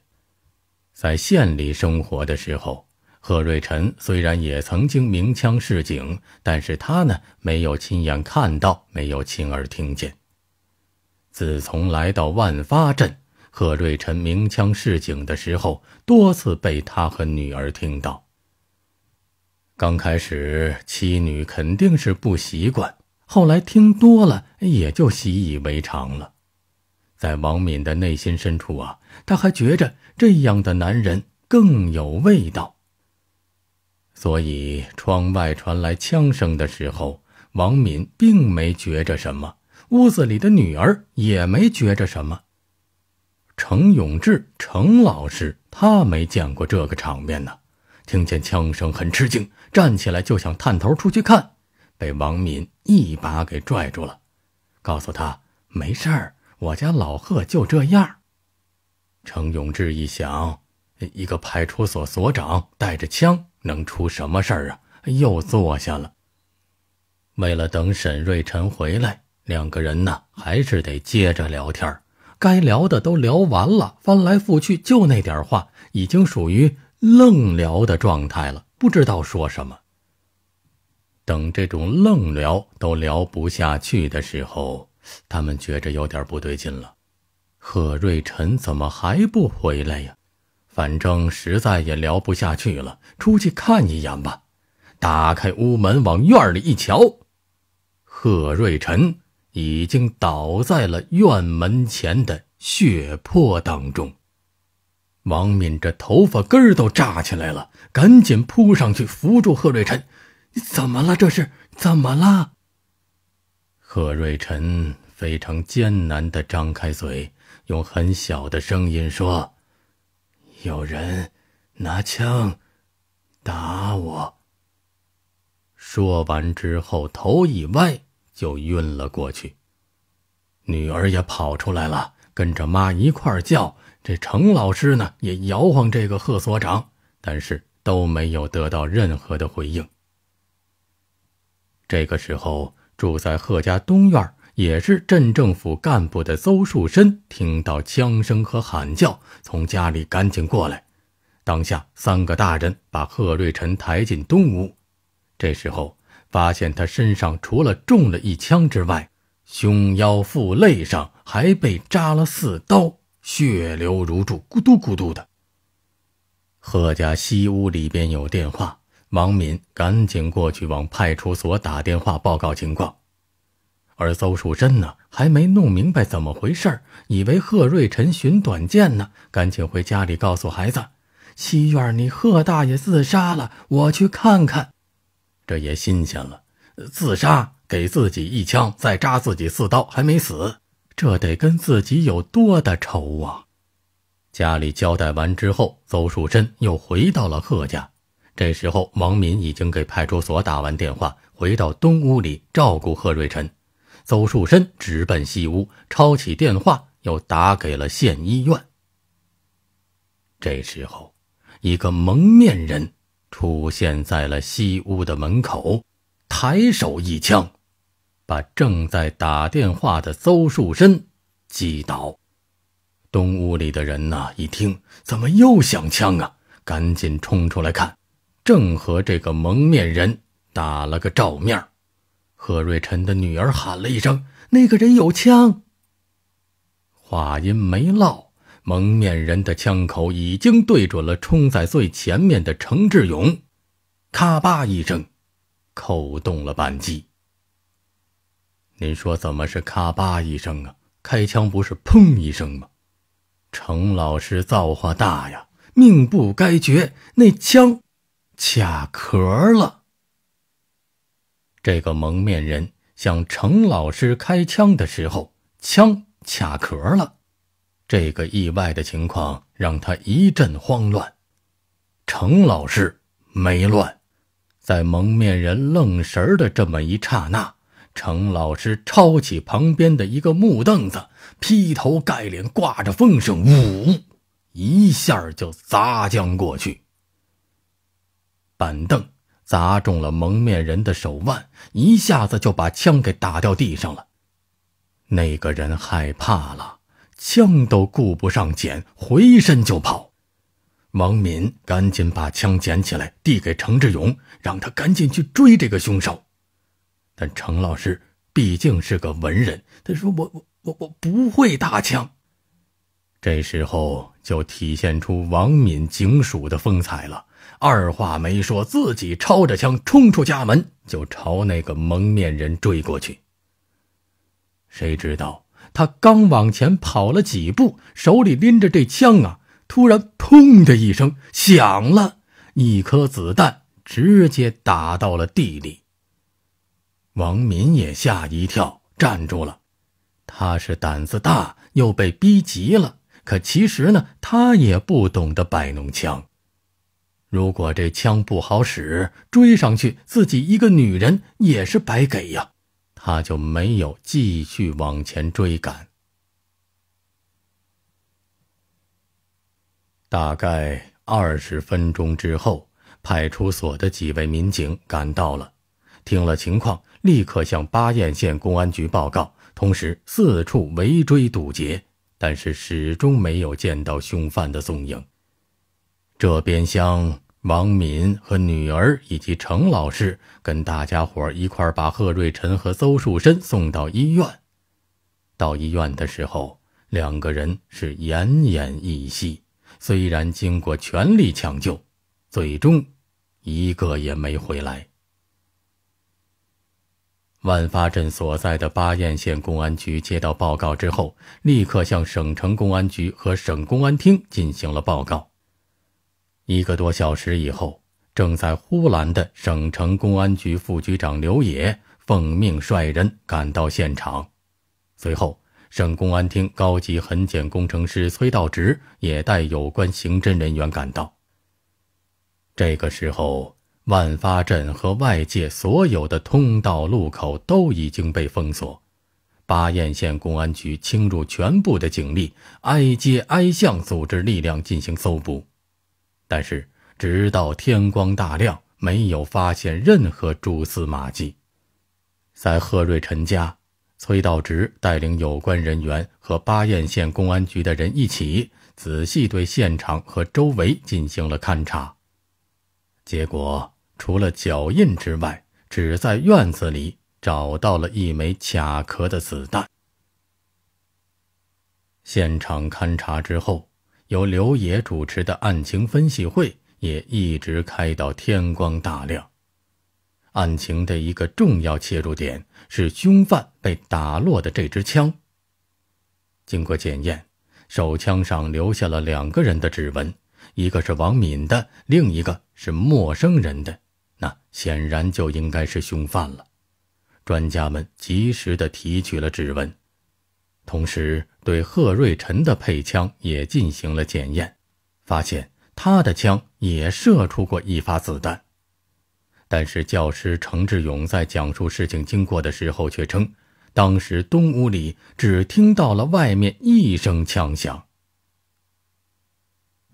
在县里生活的时候，贺瑞臣虽然也曾经鸣枪示警，但是他呢没有亲眼看到，没有亲耳听见。自从来到万发镇，贺瑞臣鸣枪示警的时候，多次被他和女儿听到。刚开始，妻女肯定是不习惯，后来听多了也就习以为常了。在王敏的内心深处啊，他还觉着这样的男人更有味道。所以，窗外传来枪声的时候，王敏并没觉着什么，屋子里的女儿也没觉着什么。程永志，程老师，他没见过这个场面呢，听见枪声很吃惊，站起来就想探头出去看，被王敏一把给拽住了，告诉他没事儿。我家老贺就这样。程永志一想，一个派出所所长带着枪，能出什么事儿啊？又坐下了。为了等沈瑞辰回来，两个人呢还是得接着聊天该聊的都聊完了，翻来覆去就那点话，已经属于愣聊的状态了，不知道说什么。等这种愣聊都聊不下去的时候。他们觉着有点不对劲了，贺瑞晨怎么还不回来呀？反正实在也聊不下去了，出去看一眼吧。打开屋门，往院里一瞧，贺瑞晨已经倒在了院门前的血泊当中。王敏这头发根儿都炸起来了，赶紧扑上去扶住贺瑞晨：「你怎么了？这是怎么了？”贺瑞晨非常艰难地张开嘴，用很小的声音说：“有人拿枪打我。”说完之后，头一歪就晕了过去。女儿也跑出来了，跟着妈一块儿叫。这程老师呢，也摇晃这个贺所长，但是都没有得到任何的回应。这个时候。住在贺家东院，也是镇政府干部的邹树深，听到枪声和喊叫，从家里赶紧过来。当下三个大人把贺瑞臣抬进东屋，这时候发现他身上除了中了一枪之外，胸、腰、腹、肋上还被扎了四刀，血流如注，咕嘟咕嘟的。贺家西屋里边有电话。王敏赶紧过去往派出所打电话报告情况，而邹树贞呢，还没弄明白怎么回事儿，以为贺瑞臣寻短见呢，赶紧回家里告诉孩子：“西院，你贺大爷自杀了，我去看看。”这也新鲜了，自杀给自己一枪，再扎自己四刀，还没死，这得跟自己有多大仇啊！家里交代完之后，邹树贞又回到了贺家。这时候，王敏已经给派出所打完电话，回到东屋里照顾贺瑞臣，邹树深直奔西屋，抄起电话又打给了县医院。这时候，一个蒙面人出现在了西屋的门口，抬手一枪，把正在打电话的邹树深击倒。东屋里的人呐，一听怎么又响枪啊，赶紧冲出来看。正和这个蒙面人打了个照面，贺瑞晨的女儿喊了一声：“那个人有枪！”话音没落，蒙面人的枪口已经对准了冲在最前面的程志勇，咔吧一声，扣动了扳机。您说怎么是咔吧一声啊？开枪不是砰一声吗？程老师造化大呀，命不该绝，那枪。卡壳了。这个蒙面人向程老师开枪的时候，枪卡壳了。这个意外的情况让他一阵慌乱。程老师没乱，在蒙面人愣神的这么一刹那，程老师抄起旁边的一个木凳子，劈头盖脸挂着风声，呜，一下就砸将过去。板凳砸中了蒙面人的手腕，一下子就把枪给打掉地上了。那个人害怕了，枪都顾不上捡，回身就跑。王敏赶紧把枪捡起来，递给程志勇，让他赶紧去追这个凶手。但程老师毕竟是个文人，他说：“我我我我不会打枪。”这时候就体现出王敏警署的风采了。二话没说，自己抄着枪冲出家门，就朝那个蒙面人追过去。谁知道他刚往前跑了几步，手里拎着这枪啊，突然“砰”的一声响了，一颗子弹直接打到了地里。王敏也吓一跳，站住了。他是胆子大，又被逼急了，可其实呢，他也不懂得摆弄枪。如果这枪不好使，追上去自己一个女人也是白给呀，他就没有继续往前追赶。大概二十分钟之后，派出所的几位民警赶到了，听了情况，立刻向巴彦县公安局报告，同时四处围追堵截，但是始终没有见到凶犯的踪影。这边厢王敏和女儿以及程老师跟大家伙一块把贺瑞辰和邹树深送到医院。到医院的时候，两个人是奄奄一息。虽然经过全力抢救，最终一个也没回来。万发镇所在的巴彦县公安局接到报告之后，立刻向省城公安局和省公安厅进行了报告。一个多小时以后，正在呼兰的省城公安局副局长刘野奉命率人赶到现场，随后，省公安厅高级痕检工程师崔道直也带有关刑侦人员赶到。这个时候，万发镇和外界所有的通道路口都已经被封锁，巴彦县公安局倾注全部的警力，挨街挨巷组织力量进行搜捕。但是，直到天光大亮，没有发现任何蛛丝马迹。在贺瑞臣家，崔道直带领有关人员和巴彦县公安局的人一起，仔细对现场和周围进行了勘查。结果，除了脚印之外，只在院子里找到了一枚卡壳的子弹。现场勘查之后。由刘野主持的案情分析会也一直开到天光大亮。案情的一个重要切入点是凶犯被打落的这支枪。经过检验，手枪上留下了两个人的指纹，一个是王敏的，另一个是陌生人的。那显然就应该是凶犯了。专家们及时的提取了指纹。同时，对贺瑞辰的配枪也进行了检验，发现他的枪也射出过一发子弹。但是，教师程志勇在讲述事情经过的时候却称，当时东屋里只听到了外面一声枪响。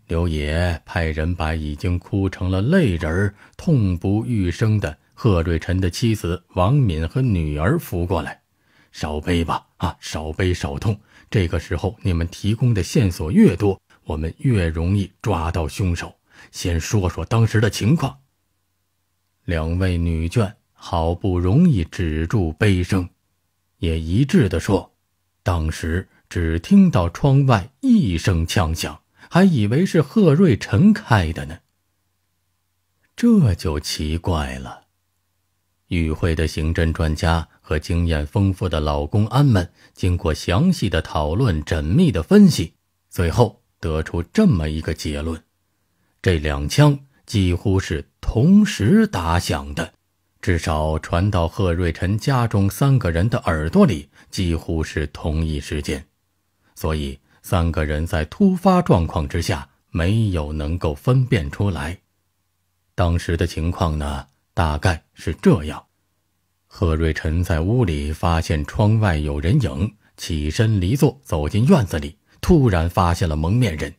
刘野派人把已经哭成了泪人、痛不欲生的贺瑞辰的妻子王敏和女儿扶过来。少悲吧，啊，少悲少痛。这个时候，你们提供的线索越多，我们越容易抓到凶手。先说说当时的情况。两位女眷好不容易止住悲声，也一致地说，当时只听到窗外一声枪响，还以为是贺瑞晨开的呢。这就奇怪了。与会的刑侦专家。和经验丰富的老公安们经过详细的讨论、缜密的分析，最后得出这么一个结论：这两枪几乎是同时打响的，至少传到贺瑞辰家中三个人的耳朵里，几乎是同一时间。所以，三个人在突发状况之下没有能够分辨出来。当时的情况呢，大概是这样。贺瑞辰在屋里发现窗外有人影，起身离座，走进院子里，突然发现了蒙面人。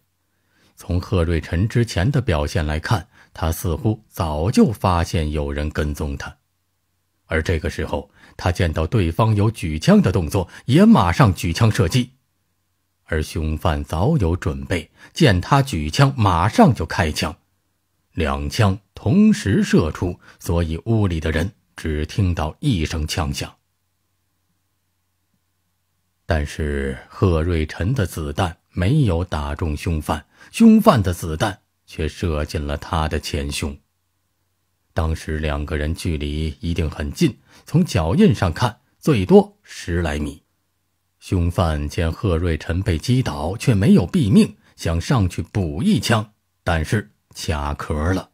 从贺瑞辰之前的表现来看，他似乎早就发现有人跟踪他。而这个时候，他见到对方有举枪的动作，也马上举枪射击。而凶犯早有准备，见他举枪，马上就开枪，两枪同时射出。所以屋里的人。只听到一声枪响，但是贺瑞辰的子弹没有打中凶犯，凶犯的子弹却射进了他的前胸。当时两个人距离一定很近，从脚印上看，最多十来米。凶犯见贺瑞辰被击倒却没有毙命，想上去补一枪，但是卡壳了。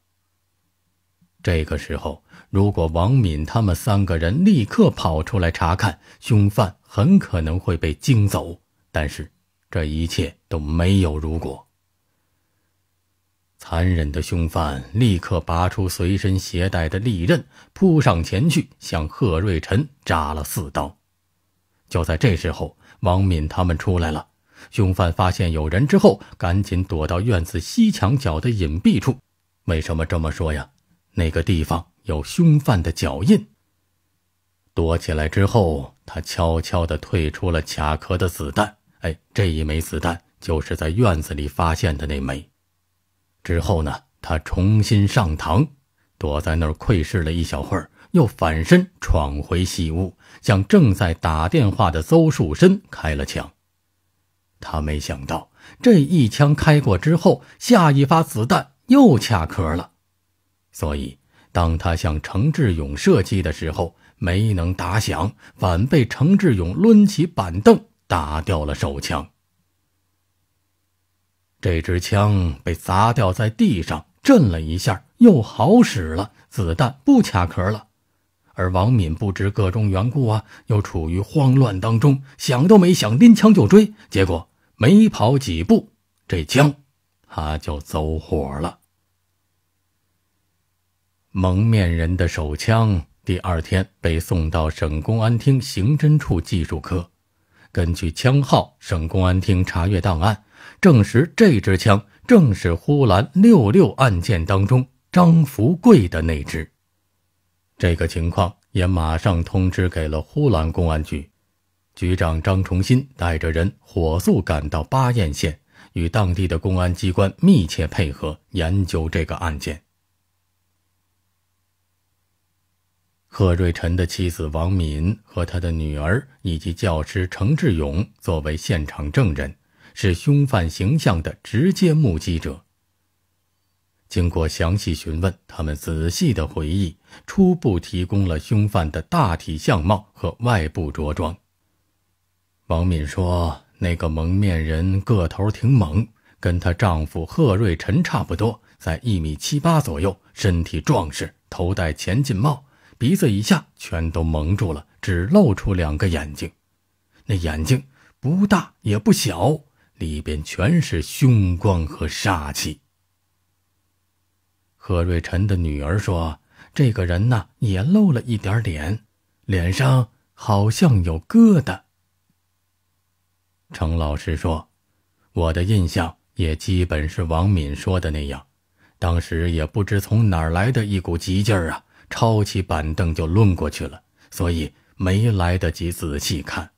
这个时候。如果王敏他们三个人立刻跑出来查看，凶犯很可能会被惊走。但是，这一切都没有。如果残忍的凶犯立刻拔出随身携带的利刃，扑上前去，向贺瑞辰扎了四刀。就在这时候，王敏他们出来了。凶犯发现有人之后，赶紧躲到院子西墙角的隐蔽处。为什么这么说呀？那个地方。有凶犯的脚印。躲起来之后，他悄悄的退出了卡壳的子弹。哎，这一枚子弹就是在院子里发现的那枚。之后呢，他重新上膛，躲在那儿窥视了一小会儿，又反身闯回西屋，向正在打电话的邹树深开了枪。他没想到，这一枪开过之后，下一发子弹又卡壳了，所以。当他向程志勇射击的时候，没能打响，反被程志勇抡起板凳打掉了手枪。这支枪被砸掉在地上震了一下，又好使了，子弹不卡壳了。而王敏不知各种缘故啊，又处于慌乱当中，想都没想，拎枪就追，结果没跑几步，这枪他就走火了。蒙面人的手枪第二天被送到省公安厅刑侦处技术科，根据枪号，省公安厅查阅档案，证实这支枪正是呼兰“六六”案件当中张福贵的那支。这个情况也马上通知给了呼兰公安局，局长张崇新带着人火速赶到巴彦县，与当地的公安机关密切配合，研究这个案件。贺瑞臣的妻子王敏和他的女儿以及教师程志勇作为现场证人，是凶犯形象的直接目击者。经过详细询问，他们仔细的回忆，初步提供了凶犯的大体相貌和外部着装。王敏说：“那个蒙面人个头挺猛，跟她丈夫贺瑞臣差不多，在一米七八左右，身体壮实，头戴前进帽。”鼻子以下全都蒙住了，只露出两个眼睛。那眼睛不大也不小，里边全是凶光和杀气。何瑞辰的女儿说：“这个人呢，也露了一点脸，脸上好像有疙瘩。”程老师说：“我的印象也基本是王敏说的那样，当时也不知从哪儿来的一股急劲儿啊。”抄起板凳就抡过去了，所以没来得及仔细看。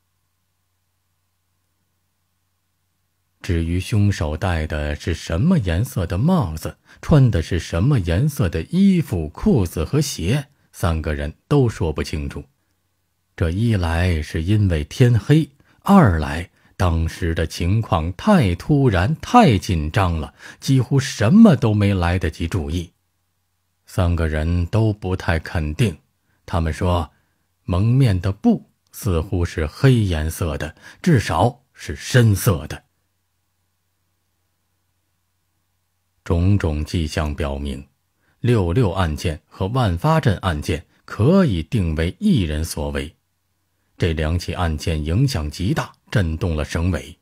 至于凶手戴的是什么颜色的帽子，穿的是什么颜色的衣服、裤子和鞋，三个人都说不清楚。这一来是因为天黑，二来当时的情况太突然、太紧张了，几乎什么都没来得及注意。三个人都不太肯定。他们说，蒙面的布似乎是黑颜色的，至少是深色的。种种迹象表明，六六案件和万发镇案件可以定为一人所为。这两起案件影响极大，震动了省委。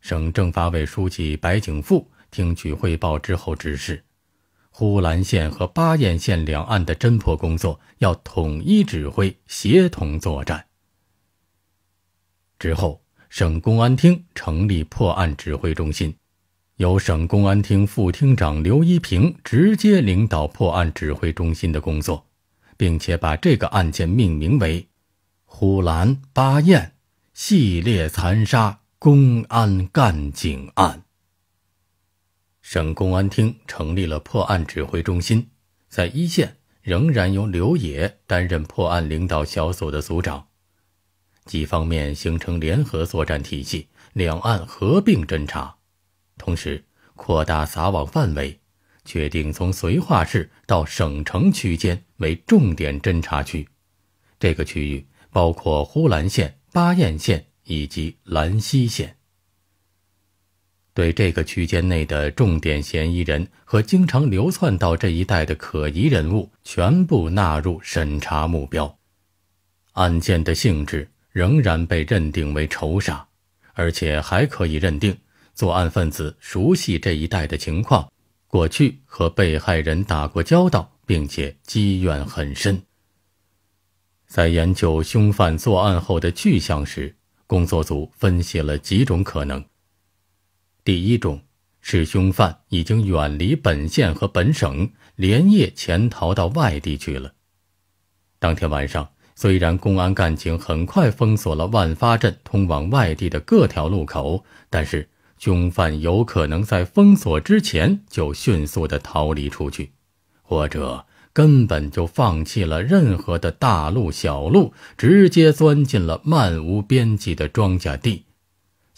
省政法委书记白景富听取汇报之后指示。呼兰县和巴彦县两岸的侦破工作要统一指挥、协同作战。之后，省公安厅成立破案指挥中心，由省公安厅副厅长刘一平直接领导破案指挥中心的工作，并且把这个案件命名为“呼兰、巴彦系列残杀公安干警案”。省公安厅成立了破案指挥中心，在一线仍然由刘野担任破案领导小组的组长，几方面形成联合作战体系，两岸合并侦查，同时扩大撒网范围，确定从绥化市到省城区间为重点侦查区，这个区域包括呼兰县、巴彦县以及兰西县。对这个区间内的重点嫌疑人和经常流窜到这一带的可疑人物，全部纳入审查目标。案件的性质仍然被认定为仇杀，而且还可以认定作案分子熟悉这一带的情况，过去和被害人打过交道，并且积怨很深。在研究凶犯作案后的去向时，工作组分析了几种可能。第一种是，凶犯已经远离本县和本省，连夜潜逃到外地去了。当天晚上，虽然公安干警很快封锁了万发镇通往外地的各条路口，但是凶犯有可能在封锁之前就迅速的逃离出去，或者根本就放弃了任何的大路小路，直接钻进了漫无边际的庄稼地。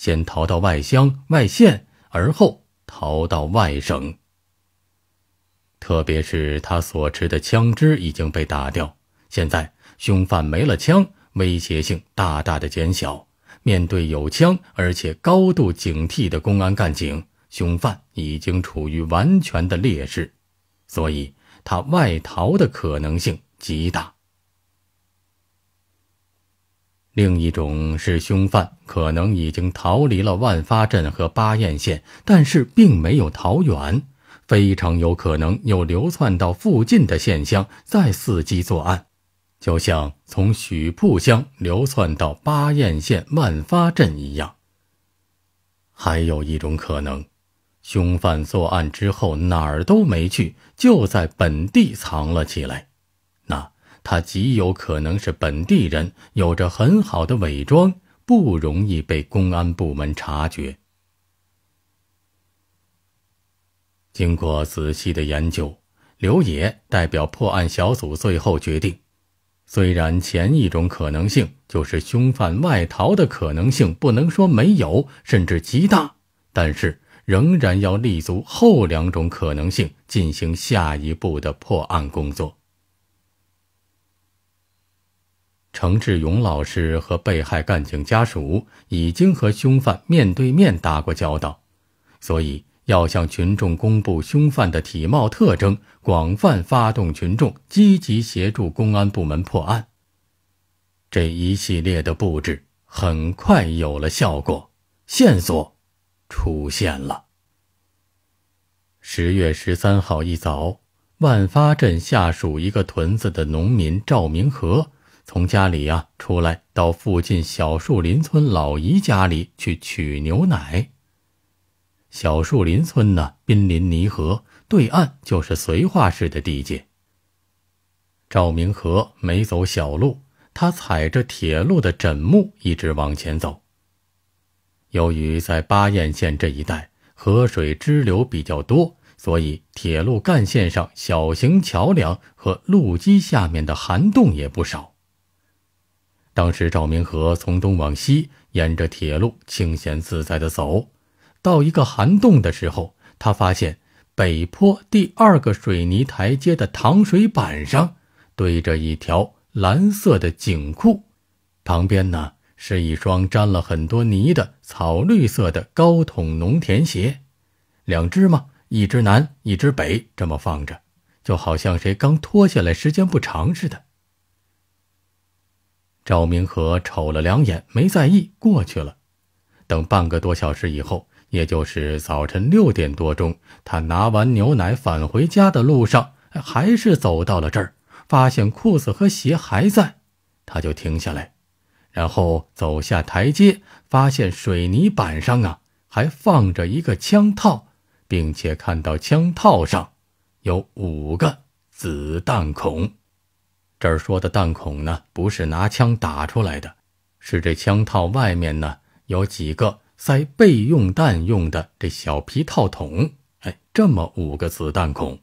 先逃到外乡、外县，而后逃到外省。特别是他所持的枪支已经被打掉，现在凶犯没了枪，威胁性大大的减小。面对有枪而且高度警惕的公安干警，凶犯已经处于完全的劣势，所以他外逃的可能性极大。另一种是，凶犯可能已经逃离了万发镇和巴彦县，但是并没有逃远，非常有可能又流窜到附近的县乡，再伺机作案，就像从许铺乡流窜到巴彦县万发镇一样。还有一种可能，凶犯作案之后哪儿都没去，就在本地藏了起来。他极有可能是本地人，有着很好的伪装，不容易被公安部门察觉。经过仔细的研究，刘野代表破案小组最后决定：虽然前一种可能性，就是凶犯外逃的可能性，不能说没有，甚至极大，但是仍然要立足后两种可能性进行下一步的破案工作。程志勇老师和被害干警家属已经和凶犯面对面打过交道，所以要向群众公布凶犯的体貌特征，广泛发动群众，积极协助公安部门破案。这一系列的布置很快有了效果，线索出现了。十月十三号一早，万发镇下属一个屯子的农民赵明和。从家里呀出来，到附近小树林村老姨家里去取牛奶。小树林村呢，濒临泥河，对岸就是绥化市的地界。赵明和没走小路，他踩着铁路的枕木一直往前走。由于在巴彦县这一带河水支流比较多，所以铁路干线上小型桥梁和路基下面的涵洞也不少。当时赵明和从东往西沿着铁路清闲自在地走，到一个涵洞的时候，他发现北坡第二个水泥台阶的糖水板上堆着一条蓝色的井裤，旁边呢是一双沾了很多泥的草绿色的高筒农田鞋，两只嘛，一只南，一只北，这么放着，就好像谁刚脱下来，时间不长似的。赵明和瞅了两眼，没在意，过去了。等半个多小时以后，也就是早晨六点多钟，他拿完牛奶返回家的路上，还是走到了这儿，发现裤子和鞋还在，他就停下来，然后走下台阶，发现水泥板上啊还放着一个枪套，并且看到枪套上有五个子弹孔。这儿说的弹孔呢，不是拿枪打出来的，是这枪套外面呢有几个塞备用弹用的这小皮套筒，哎，这么五个子弹孔。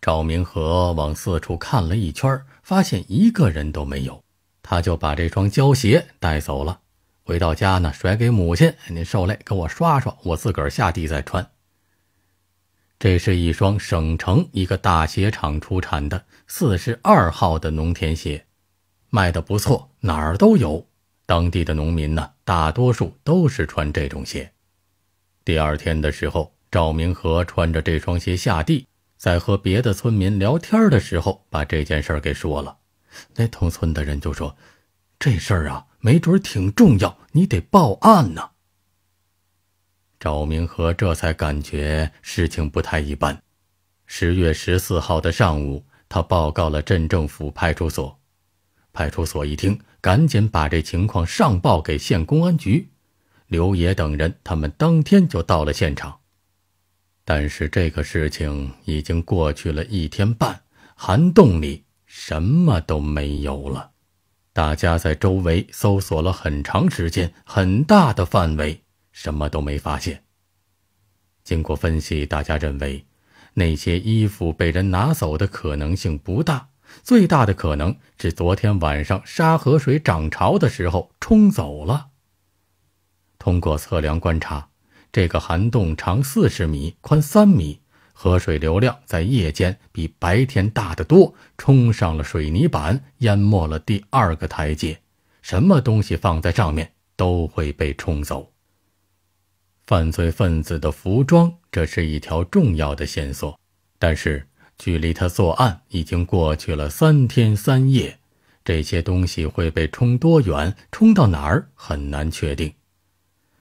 赵明和往四处看了一圈，发现一个人都没有，他就把这双胶鞋带走了，回到家呢甩给母亲：“您受累给我刷刷，我自个儿下地再穿。”这是一双省城一个大鞋厂出产的。四十二号的农田鞋，卖的不错，哪儿都有。当地的农民呢，大多数都是穿这种鞋。第二天的时候，赵明和穿着这双鞋下地，在和别的村民聊天的时候，把这件事儿给说了。那同村的人就说：“这事儿啊，没准儿挺重要，你得报案呢。”赵明和这才感觉事情不太一般。十月十四号的上午。他报告了镇政府派出所，派出所一听，赶紧把这情况上报给县公安局。刘野等人他们当天就到了现场，但是这个事情已经过去了一天半，涵洞里什么都没有了。大家在周围搜索了很长时间，很大的范围，什么都没发现。经过分析，大家认为。那些衣服被人拿走的可能性不大，最大的可能是昨天晚上沙河水涨潮的时候冲走了。通过测量观察，这个涵洞长四十米，宽三米，河水流量在夜间比白天大得多，冲上了水泥板，淹没了第二个台阶，什么东西放在上面都会被冲走。犯罪分子的服装，这是一条重要的线索。但是，距离他作案已经过去了三天三夜，这些东西会被冲多远、冲到哪儿很难确定。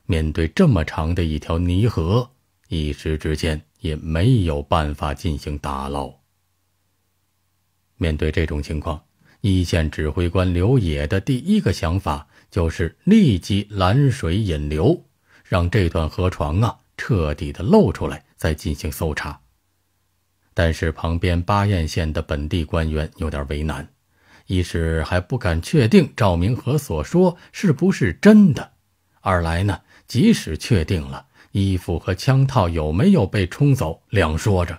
面对这么长的一条泥河，一时之间也没有办法进行打捞。面对这种情况，一线指挥官刘野的第一个想法就是立即拦水引流。让这段河床啊彻底的露出来，再进行搜查。但是旁边巴彦县的本地官员有点为难：一是还不敢确定赵明和所说是不是真的；二来呢，即使确定了衣服和枪套有没有被冲走，两说着；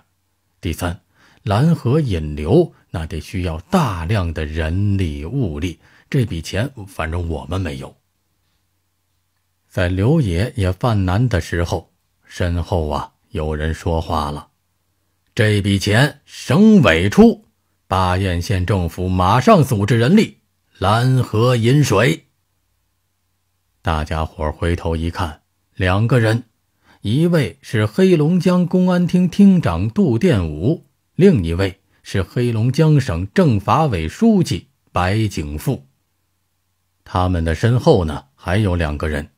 第三，拦河引流那得需要大量的人力物力，这笔钱反正我们没有。在刘野也犯难的时候，身后啊有人说话了：“这笔钱省委出，巴彦县政府马上组织人力拦河引水。”大家伙回头一看，两个人，一位是黑龙江公安厅厅长杜殿武，另一位是黑龙江省政法委书记白景富。他们的身后呢，还有两个人。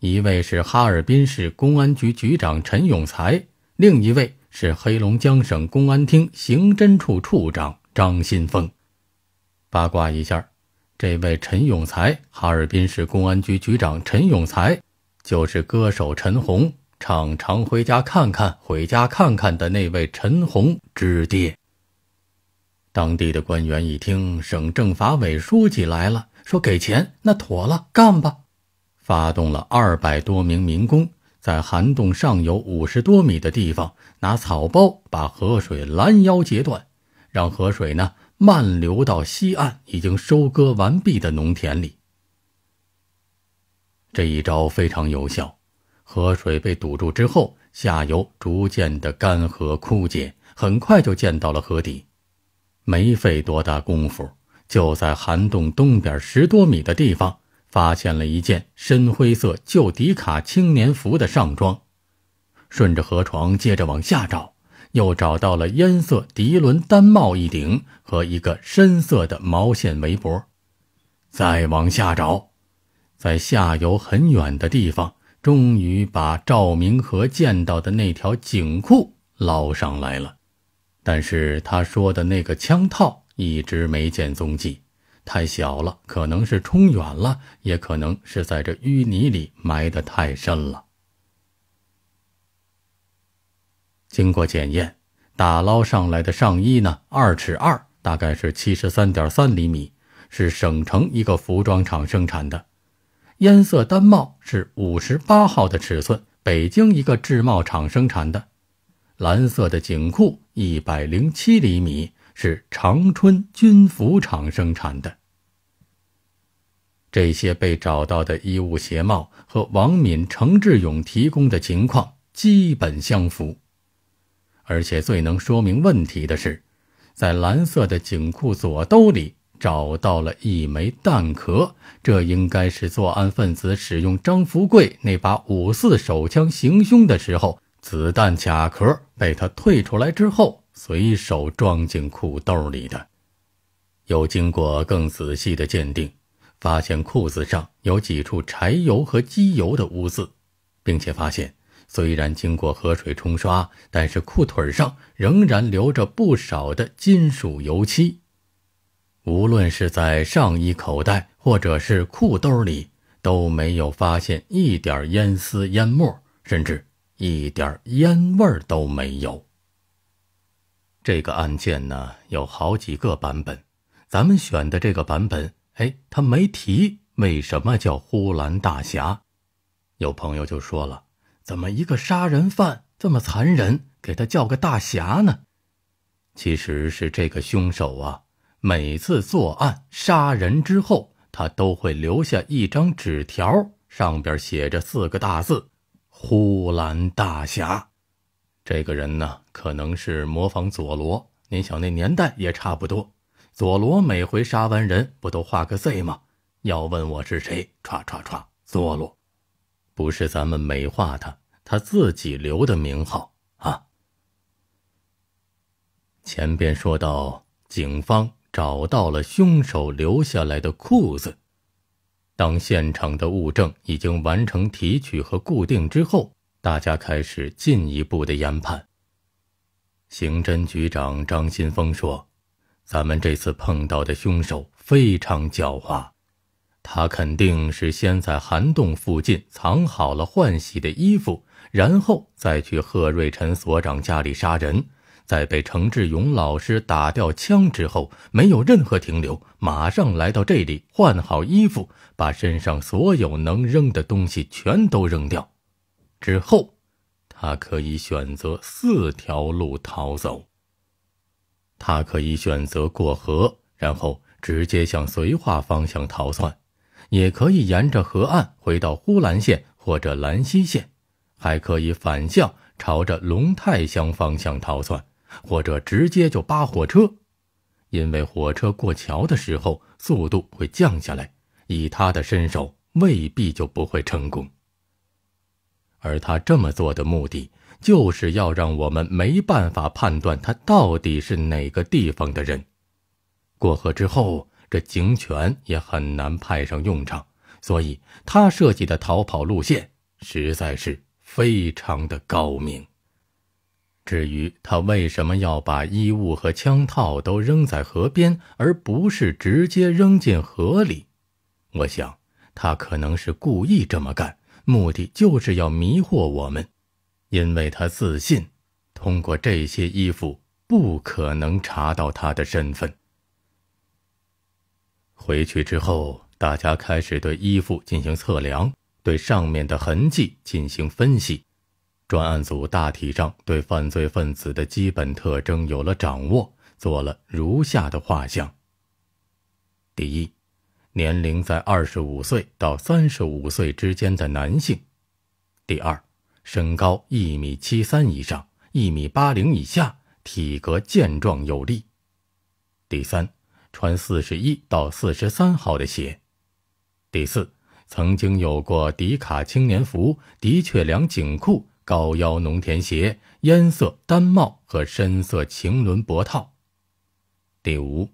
一位是哈尔滨市公安局局长陈永才，另一位是黑龙江省公安厅刑侦处处长张新峰。八卦一下，这位陈永才，哈尔滨市公安局局长陈永才，就是歌手陈红唱《常回家看看》、回家看看的那位陈红之爹。当地的官员一听省政法委书记来了，说给钱，那妥了，干吧。发动了二百多名民工，在涵洞上游五十多米的地方，拿草包把河水拦腰截断，让河水呢漫流到西岸已经收割完毕的农田里。这一招非常有效，河水被堵住之后，下游逐渐的干涸枯竭，很快就见到了河底。没费多大功夫，就在涵洞东边十多米的地方。发现了一件深灰色旧迪卡青年服的上装，顺着河床接着往下找，又找到了烟色涤纶单帽一顶和一个深色的毛线围脖。再往下找，在下游很远的地方，终于把赵明和见到的那条警裤捞上来了，但是他说的那个枪套一直没见踪迹。太小了，可能是冲远了，也可能是在这淤泥里埋得太深了。经过检验，打捞上来的上衣呢，二尺二，大概是七十三点三厘米，是省城一个服装厂生产的；烟色单帽是五十八号的尺寸，北京一个制帽厂生产的；蓝色的警裤一百零七厘米。是长春军服厂生产的。这些被找到的衣物、鞋帽和王敏、程志勇提供的情况基本相符，而且最能说明问题的是，在蓝色的警裤左兜里找到了一枚弹壳，这应该是作案分子使用张福贵那把五四手枪行凶的时候，子弹卡壳被他退出来之后。随手装进裤兜里的，又经过更仔细的鉴定，发现裤子上有几处柴油和机油的污渍，并且发现虽然经过河水冲刷，但是裤腿上仍然留着不少的金属油漆。无论是在上衣口袋，或者是裤兜里，都没有发现一点烟丝、烟末，甚至一点烟味都没有。这个案件呢有好几个版本，咱们选的这个版本，哎，他没提为什么叫呼兰大侠。有朋友就说了，怎么一个杀人犯这么残忍，给他叫个大侠呢？其实是这个凶手啊，每次作案杀人之后，他都会留下一张纸条，上边写着四个大字“呼兰大侠”。这个人呢。可能是模仿佐罗，您想那年代也差不多。佐罗每回杀完人不都画个 Z 吗？要问我是谁，唰唰唰，佐罗，不是咱们美化他，他自己留的名号啊。前边说到，警方找到了凶手留下来的裤子。当现场的物证已经完成提取和固定之后，大家开始进一步的研判。刑侦局长张新峰说：“咱们这次碰到的凶手非常狡猾，他肯定是先在涵洞附近藏好了换洗的衣服，然后再去贺瑞辰所长家里杀人。在被程志勇老师打掉枪之后，没有任何停留，马上来到这里换好衣服，把身上所有能扔的东西全都扔掉，之后。”他可以选择四条路逃走。他可以选择过河，然后直接向绥化方向逃窜；也可以沿着河岸回到呼兰县或者兰西县；还可以反向朝着龙泰乡方向逃窜，或者直接就扒火车，因为火车过桥的时候速度会降下来，以他的身手未必就不会成功。而他这么做的目的，就是要让我们没办法判断他到底是哪个地方的人。过河之后，这警犬也很难派上用场，所以他设计的逃跑路线实在是非常的高明。至于他为什么要把衣物和枪套都扔在河边，而不是直接扔进河里，我想他可能是故意这么干。目的就是要迷惑我们，因为他自信通过这些衣服不可能查到他的身份。回去之后，大家开始对衣服进行测量，对上面的痕迹进行分析。专案组大体上对犯罪分子的基本特征有了掌握，做了如下的画像：第一。年龄在二十五岁到三十五岁之间的男性，第二，身高一米七三以上，一米八零以下，体格健壮有力。第三，穿四十一到四十三号的鞋。第四，曾经有过迪卡青年服、的确良警裤、高腰农田鞋、烟色单帽和深色晴纶脖套。第五，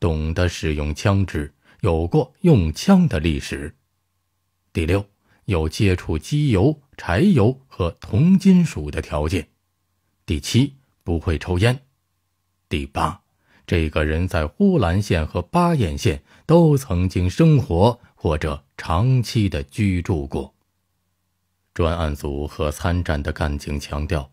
懂得使用枪支。有过用枪的历史，第六，有接触机油、柴油和铜金属的条件，第七，不会抽烟，第八，这个人在呼兰县和巴彦县都曾经生活或者长期的居住过。专案组和参战的干警强调，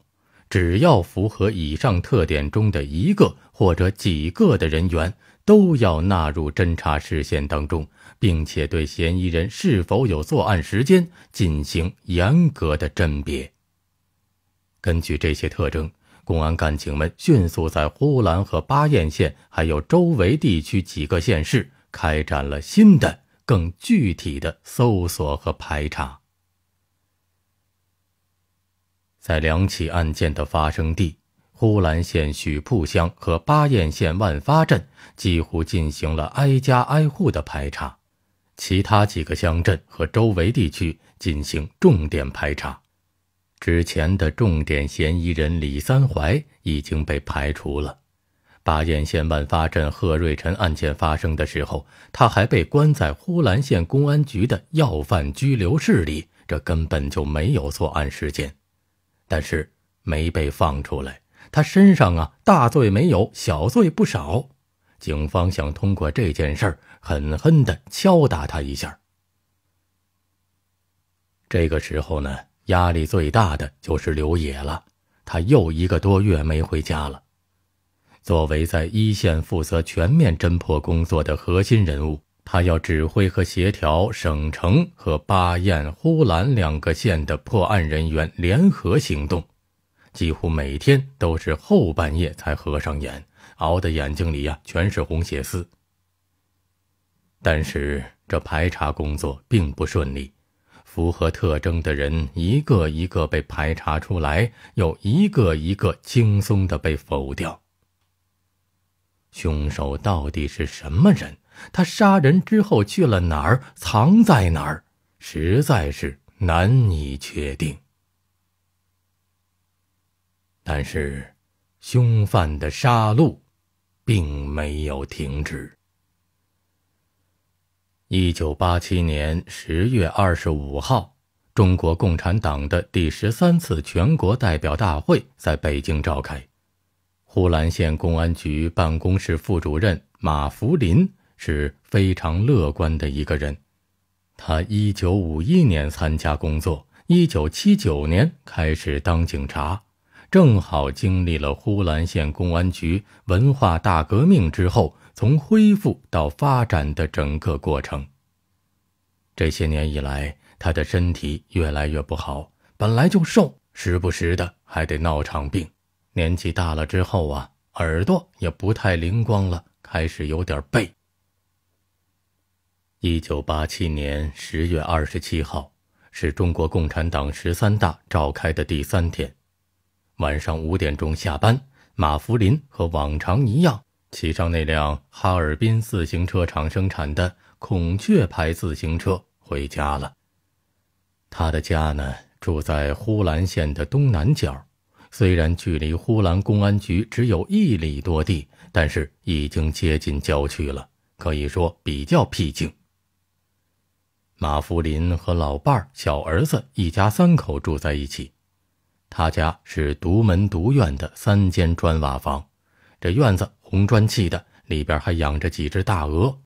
只要符合以上特点中的一个或者几个的人员。都要纳入侦查视线当中，并且对嫌疑人是否有作案时间进行严格的甄别。根据这些特征，公安干警们迅速在呼兰和巴彦县，还有周围地区几个县市开展了新的、更具体的搜索和排查。在两起案件的发生地。呼兰县许铺乡和巴彦县万发镇几乎进行了挨家挨户的排查，其他几个乡镇和周围地区进行重点排查。之前的重点嫌疑人李三槐已经被排除了。巴彦县万发镇贺瑞臣案件发生的时候，他还被关在呼兰县公安局的要犯拘留室里，这根本就没有作案时间，但是没被放出来。他身上啊，大罪没有，小罪不少。警方想通过这件事儿狠狠的敲打他一下。这个时候呢，压力最大的就是刘野了。他又一个多月没回家了。作为在一线负责全面侦破工作的核心人物，他要指挥和协调省城和巴彦呼兰两个县的破案人员联合行动。几乎每天都是后半夜才合上眼，熬得眼睛里呀全是红血丝。但是这排查工作并不顺利，符合特征的人一个一个被排查出来，又一个一个轻松的被否掉。凶手到底是什么人？他杀人之后去了哪儿？藏在哪儿？实在是难以确定。但是，凶犯的杀戮并没有停止。一九八七年十月二十五号，中国共产党的第十三次全国代表大会在北京召开。呼兰县公安局办公室副主任马福林是非常乐观的一个人。他一九五一年参加工作，一九七九年开始当警察。正好经历了呼兰县公安局文化大革命之后，从恢复到发展的整个过程。这些年以来，他的身体越来越不好，本来就瘦，时不时的还得闹场病。年纪大了之后啊，耳朵也不太灵光了，开始有点背。一九八七年十月二十七号，是中国共产党十三大召开的第三天。晚上五点钟下班，马福林和往常一样，骑上那辆哈尔滨自行车厂生产的孔雀牌自行车回家了。他的家呢，住在呼兰县的东南角，虽然距离呼兰公安局只有一里多地，但是已经接近郊区了，可以说比较僻静。马福林和老伴儿、小儿子一家三口住在一起。他家是独门独院的三间砖瓦房，这院子红砖砌的，里边还养着几只大鹅。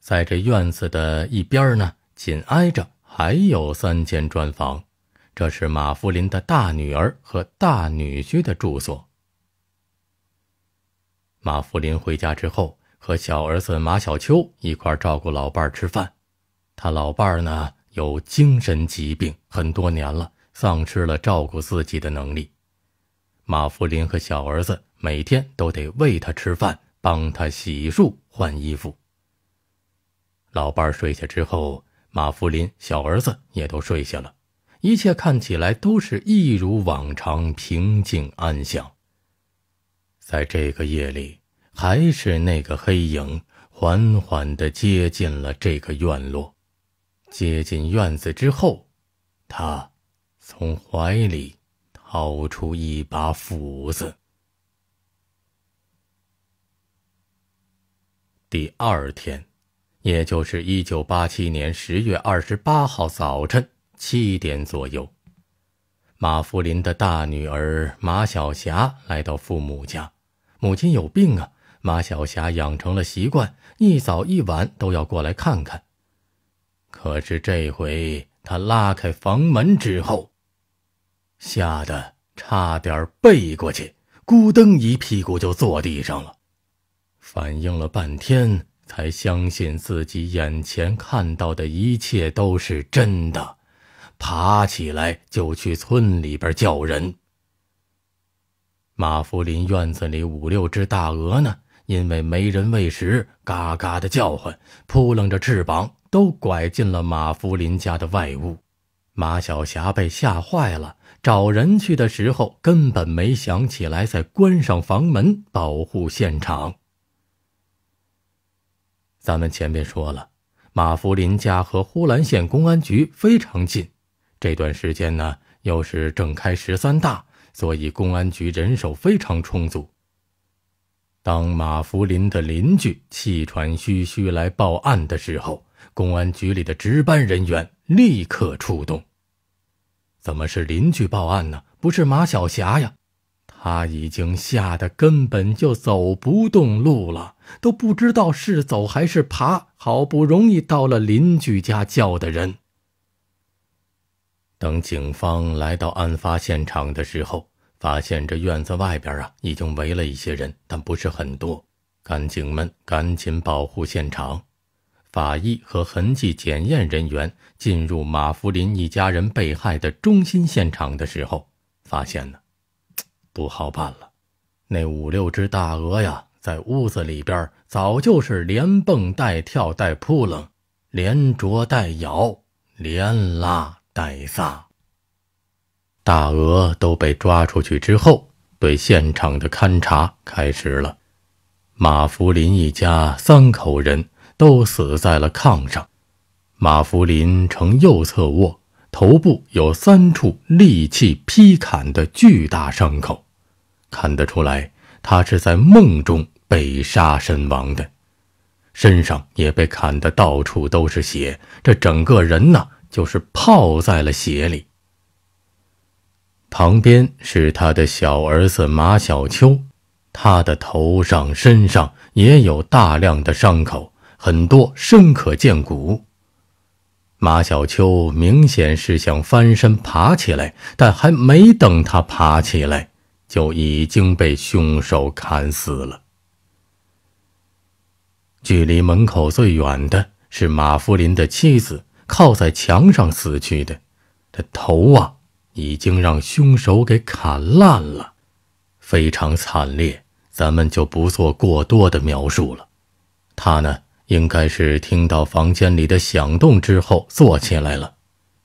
在这院子的一边呢，紧挨着还有三间砖房，这是马福林的大女儿和大女婿的住所。马福林回家之后，和小儿子马小秋一块照顾老伴儿吃饭，他老伴儿呢有精神疾病很多年了。丧失了照顾自己的能力，马福林和小儿子每天都得喂他吃饭，帮他洗漱换衣服。老伴睡下之后，马福林、小儿子也都睡下了，一切看起来都是一如往常平静安详。在这个夜里，还是那个黑影缓缓地接近了这个院落，接近院子之后，他。从怀里掏出一把斧子。第二天，也就是一九八七年十月二十八号早晨七点左右，马福林的大女儿马小霞来到父母家。母亲有病啊，马小霞养成了习惯，一早一晚都要过来看看。可是这回，她拉开房门之后。吓得差点背过去，咕噔一屁股就坐地上了，反应了半天才相信自己眼前看到的一切都是真的，爬起来就去村里边叫人。马福林院子里五六只大鹅呢，因为没人喂食，嘎嘎的叫唤，扑棱着翅膀都拐进了马福林家的外屋，马小霞被吓坏了。找人去的时候，根本没想起来再关上房门保护现场。咱们前面说了，马福林家和呼兰县公安局非常近，这段时间呢又是正开十三大，所以公安局人手非常充足。当马福林的邻居气喘吁吁来报案的时候，公安局里的值班人员立刻出动。怎么是邻居报案呢？不是马小霞呀，他已经吓得根本就走不动路了，都不知道是走还是爬。好不容易到了邻居家叫的人。等警方来到案发现场的时候，发现这院子外边啊已经围了一些人，但不是很多。干警们赶紧保护现场。法医和痕迹检验人员进入马福林一家人被害的中心现场的时候，发现呢，不好办了。那五六只大鹅呀，在屋子里边早就是连蹦带跳、带扑棱、连啄带咬、连拉带撒。大鹅都被抓出去之后，对现场的勘查开始了。马福林一家三口人。都死在了炕上，马福林呈右侧卧，头部有三处利器劈砍的巨大伤口，看得出来他是在梦中被杀身亡的，身上也被砍得到处都是血，这整个人呢就是泡在了血里。旁边是他的小儿子马小秋，他的头上、身上也有大量的伤口。很多深可见骨。马小秋明显是想翻身爬起来，但还没等他爬起来，就已经被凶手砍死了。距离门口最远的是马福林的妻子，靠在墙上死去的，他头啊已经让凶手给砍烂了，非常惨烈。咱们就不做过多的描述了，他呢？应该是听到房间里的响动之后坐起来了，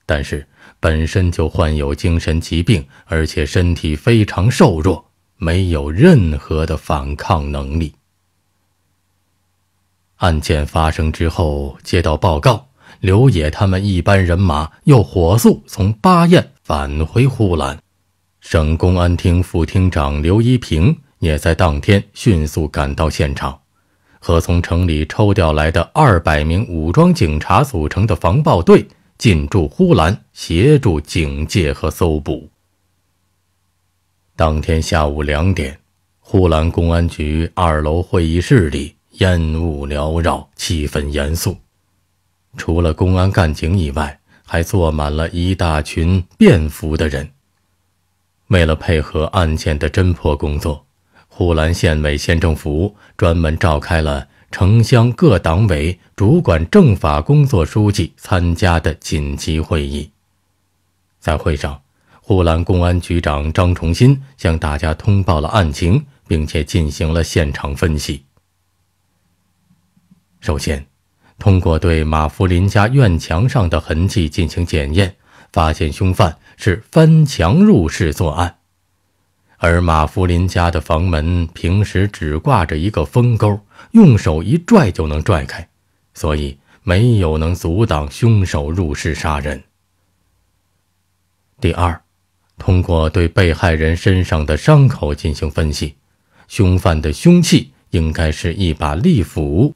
但是本身就患有精神疾病，而且身体非常瘦弱，没有任何的反抗能力。案件发生之后，接到报告，刘野他们一班人马又火速从巴彦返回呼兰，省公安厅副厅长刘一平也在当天迅速赶到现场。和从城里抽调来的二百名武装警察组成的防暴队进驻呼兰，协助警戒和搜捕。当天下午两点，呼兰公安局二楼会议室里烟雾缭绕，气氛严肃。除了公安干警以外，还坐满了一大群便服的人。为了配合案件的侦破工作。呼兰县委、县政府专门召开了城乡各党委主管政法工作书记参加的紧急会议。在会上，呼兰公安局长张崇新向大家通报了案情，并且进行了现场分析。首先，通过对马福林家院墙上的痕迹进行检验，发现凶犯是翻墙入室作案。而马福林家的房门平时只挂着一个封钩，用手一拽就能拽开，所以没有能阻挡凶手入室杀人。第二，通过对被害人身上的伤口进行分析，凶犯的凶器应该是一把利斧。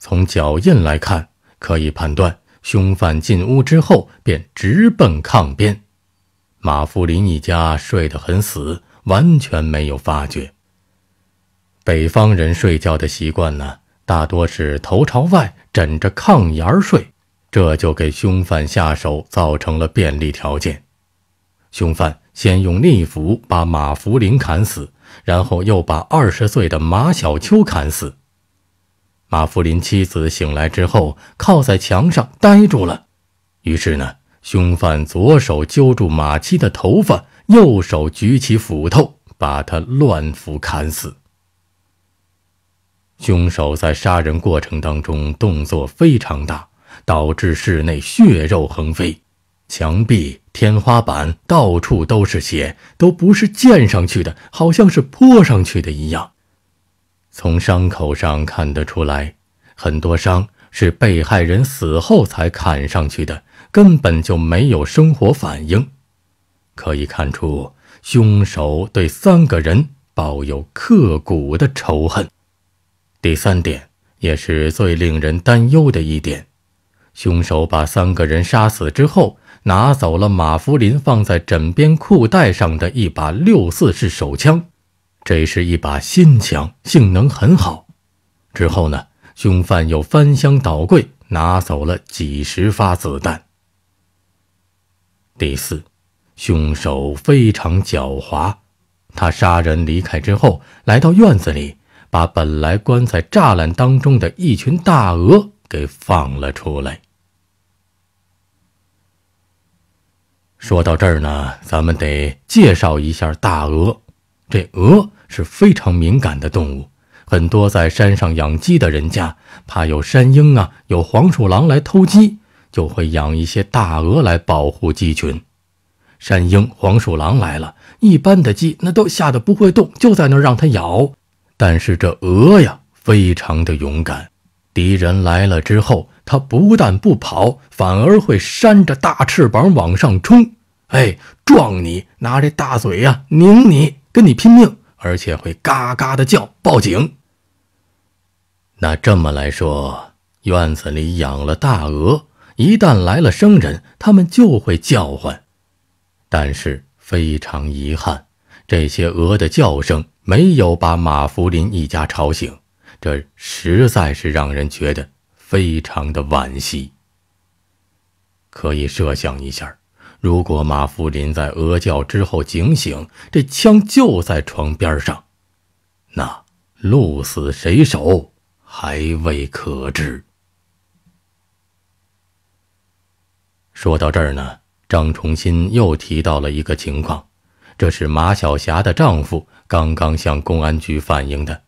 从脚印来看，可以判断凶犯进屋之后便直奔炕边。马福林一家睡得很死。完全没有发觉。北方人睡觉的习惯呢，大多是头朝外枕着炕沿儿睡，这就给凶犯下手造成了便利条件。凶犯先用内斧把马福林砍死，然后又把二十岁的马小秋砍死。马福林妻子醒来之后，靠在墙上呆住了。于是呢，凶犯左手揪住马妻的头发。右手举起斧头，把他乱斧砍死。凶手在杀人过程当中动作非常大，导致室内血肉横飞，墙壁、天花板到处都是血，都不是溅上去的，好像是泼上去的一样。从伤口上看得出来，很多伤是被害人死后才砍上去的，根本就没有生活反应。可以看出，凶手对三个人抱有刻骨的仇恨。第三点，也是最令人担忧的一点，凶手把三个人杀死之后，拿走了马福林放在枕边裤带上的一把六四式手枪，这是一把新枪，性能很好。之后呢，凶犯又翻箱倒柜，拿走了几十发子弹。第四。凶手非常狡猾，他杀人离开之后，来到院子里，把本来关在栅栏当中的一群大鹅给放了出来。说到这儿呢，咱们得介绍一下大鹅。这鹅是非常敏感的动物，很多在山上养鸡的人家，怕有山鹰啊、有黄鼠狼来偷鸡，就会养一些大鹅来保护鸡群。山鹰、黄鼠狼来了，一般的鸡那都吓得不会动，就在那让它咬。但是这鹅呀，非常的勇敢。敌人来了之后，它不但不跑，反而会扇着大翅膀往上冲，哎，撞你，拿这大嘴呀拧你，跟你拼命，而且会嘎嘎的叫报警。那这么来说，院子里养了大鹅，一旦来了生人，它们就会叫唤。但是非常遗憾，这些鹅的叫声没有把马福林一家吵醒，这实在是让人觉得非常的惋惜。可以设想一下，如果马福林在鹅叫之后警醒，这枪就在床边上，那鹿死谁手还未可知。说到这儿呢。张崇新又提到了一个情况，这是马小霞的丈夫刚刚向公安局反映的。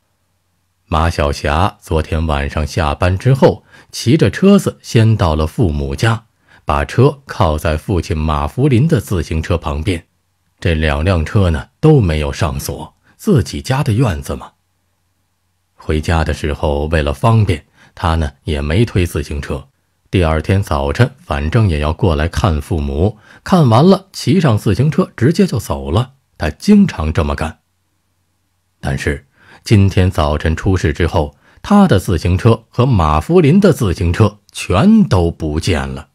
马小霞昨天晚上下班之后，骑着车子先到了父母家，把车靠在父亲马福林的自行车旁边。这两辆车呢都没有上锁，自己家的院子嘛。回家的时候为了方便，他呢也没推自行车。第二天早晨，反正也要过来看父母，看完了，骑上自行车直接就走了。他经常这么干。但是今天早晨出事之后，他的自行车和马福林的自行车全都不见了。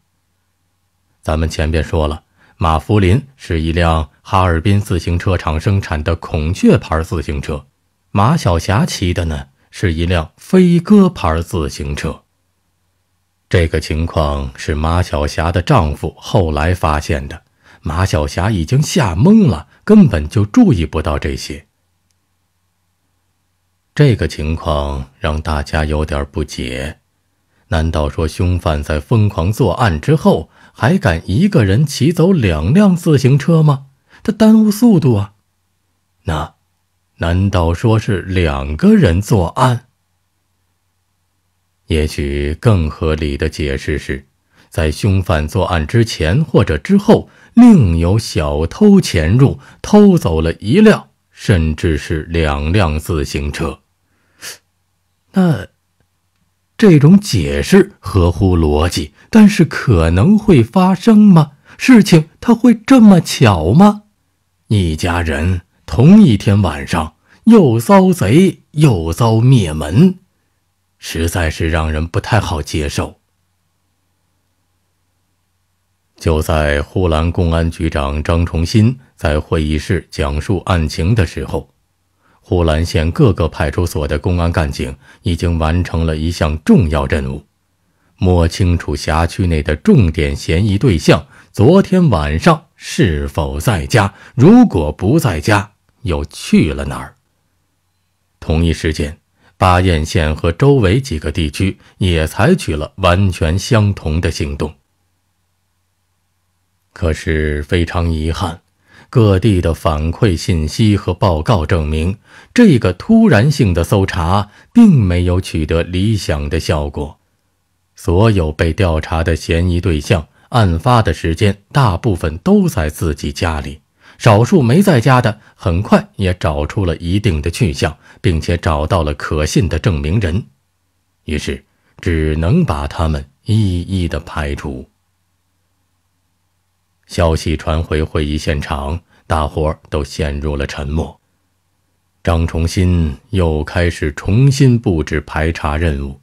咱们前边说了，马福林是一辆哈尔滨自行车厂生产的孔雀牌自行车，马小霞骑的呢是一辆飞鸽牌自行车。这个情况是马小霞的丈夫后来发现的，马小霞已经吓懵了，根本就注意不到这些。这个情况让大家有点不解：难道说凶犯在疯狂作案之后还敢一个人骑走两辆自行车吗？他耽误速度啊！那，难道说是两个人作案？也许更合理的解释是，在凶犯作案之前或者之后，另有小偷潜入，偷走了一辆甚至是两辆自行车。那这种解释合乎逻辑，但是可能会发生吗？事情它会这么巧吗？一家人同一天晚上又遭贼，又遭灭门。实在是让人不太好接受。就在呼兰公安局长张崇新在会议室讲述案情的时候，呼兰县各个派出所的公安干警已经完成了一项重要任务：摸清楚辖区内的重点嫌疑对象昨天晚上是否在家，如果不在家，又去了哪儿。同一时间。巴彦县和周围几个地区也采取了完全相同的行动。可是非常遗憾，各地的反馈信息和报告证明，这个突然性的搜查并没有取得理想的效果。所有被调查的嫌疑对象，案发的时间大部分都在自己家里。少数没在家的，很快也找出了一定的去向，并且找到了可信的证明人，于是只能把他们一一的排除。消息传回会议现场，大伙儿都陷入了沉默。张崇新又开始重新布置排查任务，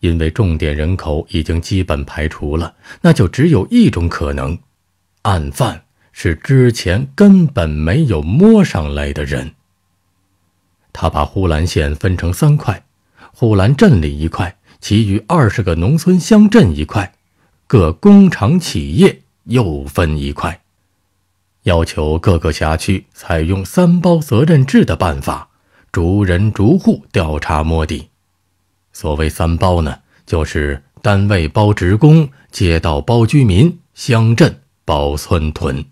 因为重点人口已经基本排除了，那就只有一种可能：案犯。是之前根本没有摸上来的人。他把呼兰县分成三块：呼兰镇里一块，其余二十个农村乡镇一块，各工厂企业又分一块。要求各个辖区采用三包责任制的办法，逐人逐户调查摸底。所谓三包呢，就是单位包职工，街道包居民，乡镇包村屯。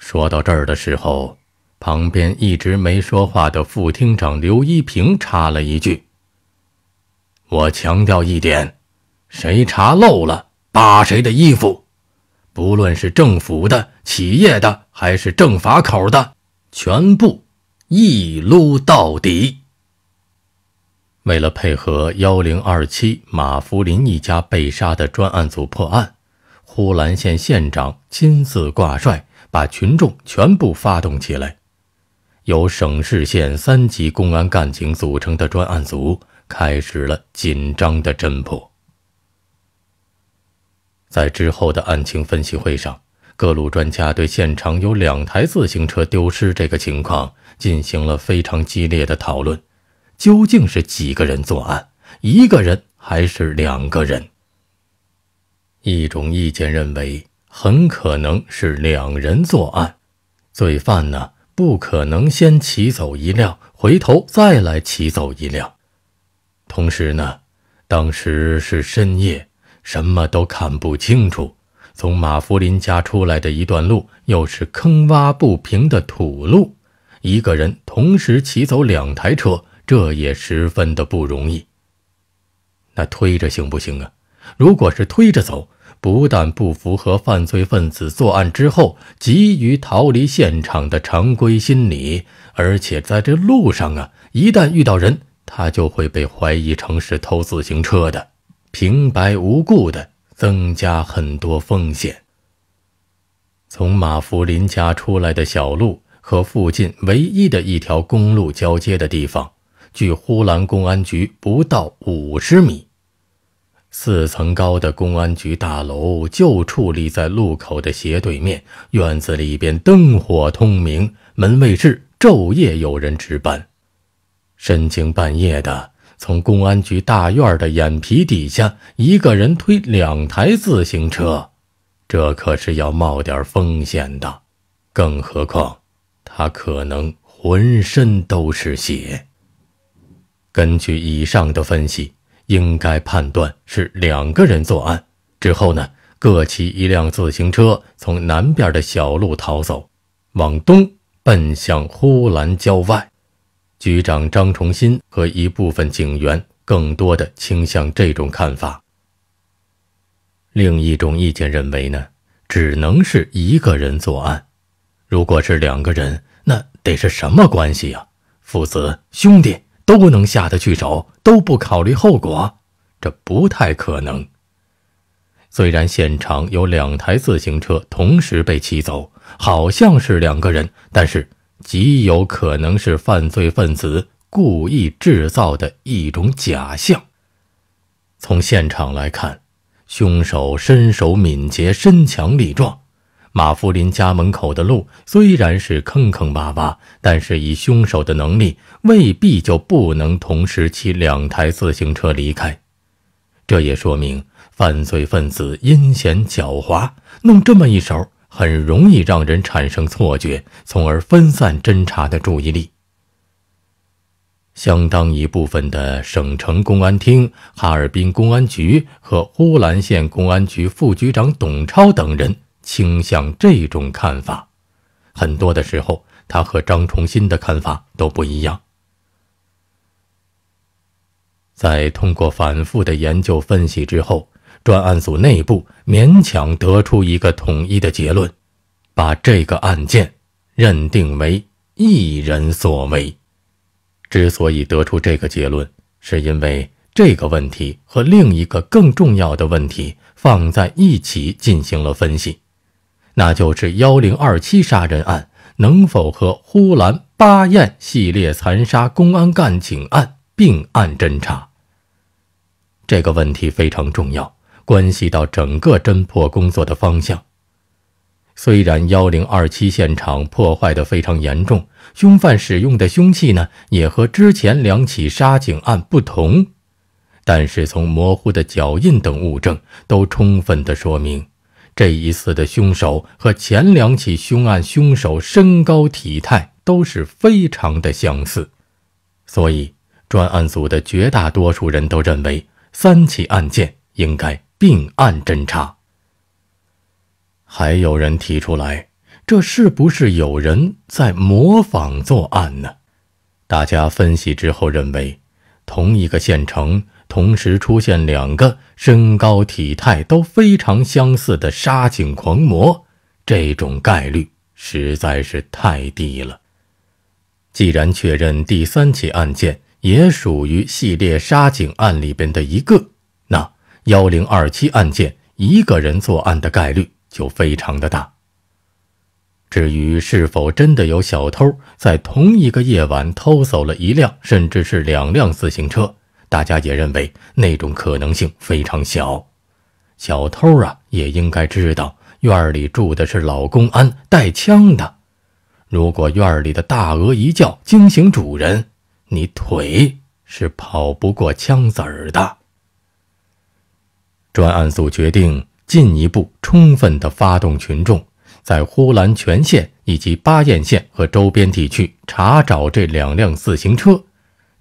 说到这儿的时候，旁边一直没说话的副厅长刘一平插了一句：“我强调一点，谁查漏了扒谁的衣服，不论是政府的、企业的，还是政法口的，全部一撸到底。”为了配合幺零二七马福林一家被杀的专案组破案，呼兰县县长亲自挂帅。把群众全部发动起来，由省市县三级公安干警组成的专案组开始了紧张的侦破。在之后的案情分析会上，各路专家对现场有两台自行车丢失这个情况进行了非常激烈的讨论：究竟是几个人作案，一个人还是两个人？一种意见认为。很可能是两人作案，罪犯呢不可能先骑走一辆，回头再来骑走一辆。同时呢，当时是深夜，什么都看不清楚。从马福林家出来的一段路又是坑洼不平的土路，一个人同时骑走两台车，这也十分的不容易。那推着行不行啊？如果是推着走。不但不符合犯罪分子作案之后急于逃离现场的常规心理，而且在这路上啊，一旦遇到人，他就会被怀疑成是偷自行车的，平白无故的增加很多风险。从马福林家出来的小路和附近唯一的一条公路交接的地方，距呼兰公安局不到五十米。四层高的公安局大楼就矗立在路口的斜对面，院子里边灯火通明，门卫室昼夜有人值班。深更半夜的，从公安局大院的眼皮底下，一个人推两台自行车，这可是要冒点风险的。更何况，他可能浑身都是血。根据以上的分析。应该判断是两个人作案，之后呢，各骑一辆自行车从南边的小路逃走，往东奔向呼兰郊外。局长张崇新和一部分警员更多的倾向这种看法。另一种意见认为呢，只能是一个人作案。如果是两个人，那得是什么关系呀？父子、兄弟？都能下得去手，都不考虑后果，这不太可能。虽然现场有两台自行车同时被骑走，好像是两个人，但是极有可能是犯罪分子故意制造的一种假象。从现场来看，凶手身手敏捷，身强力壮。马福林家门口的路虽然是坑坑洼洼，但是以凶手的能力，未必就不能同时骑两台自行车离开。这也说明犯罪分子阴险狡猾，弄这么一手，很容易让人产生错觉，从而分散侦查的注意力。相当一部分的省城公安厅、哈尔滨公安局和呼兰县公安局副局长董超等人。倾向这种看法，很多的时候他和张崇新的看法都不一样。在通过反复的研究分析之后，专案组内部勉强得出一个统一的结论，把这个案件认定为一人所为。之所以得出这个结论，是因为这个问题和另一个更重要的问题放在一起进行了分析。那就是幺零二七杀人案能否和呼兰巴彦系列残杀公安干警案并案侦查？这个问题非常重要，关系到整个侦破工作的方向。虽然幺零二七现场破坏的非常严重，凶犯使用的凶器呢也和之前两起杀警案不同，但是从模糊的脚印等物证都充分的说明。这一次的凶手和前两起凶案凶手身高体态都是非常的相似，所以专案组的绝大多数人都认为三起案件应该并案侦查。还有人提出来，这是不是有人在模仿作案呢？大家分析之后认为，同一个县城。同时出现两个身高体态都非常相似的杀警狂魔，这种概率实在是太低了。既然确认第三起案件也属于系列杀警案里边的一个，那幺零二七案件一个人作案的概率就非常的大。至于是否真的有小偷在同一个夜晚偷走了一辆甚至是两辆自行车？大家也认为那种可能性非常小。小偷啊，也应该知道院里住的是老公安，带枪的。如果院里的大鹅一叫惊醒主人，你腿是跑不过枪子儿的。专案组决定进一步充分地发动群众，在呼兰全县以及巴彦县和周边地区查找这两辆自行车。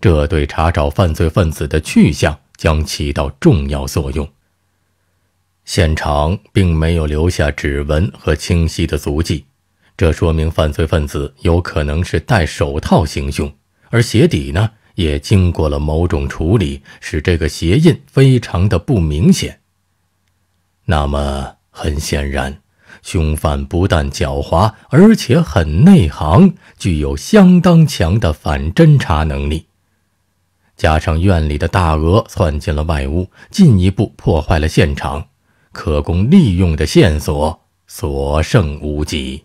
这对查找犯罪分子的去向将起到重要作用。现场并没有留下指纹和清晰的足迹，这说明犯罪分子有可能是戴手套行凶，而鞋底呢也经过了某种处理，使这个鞋印非常的不明显。那么很显然，凶犯不但狡猾，而且很内行，具有相当强的反侦查能力。加上院里的大鹅窜进了外屋，进一步破坏了现场，可供利用的线索所剩无几。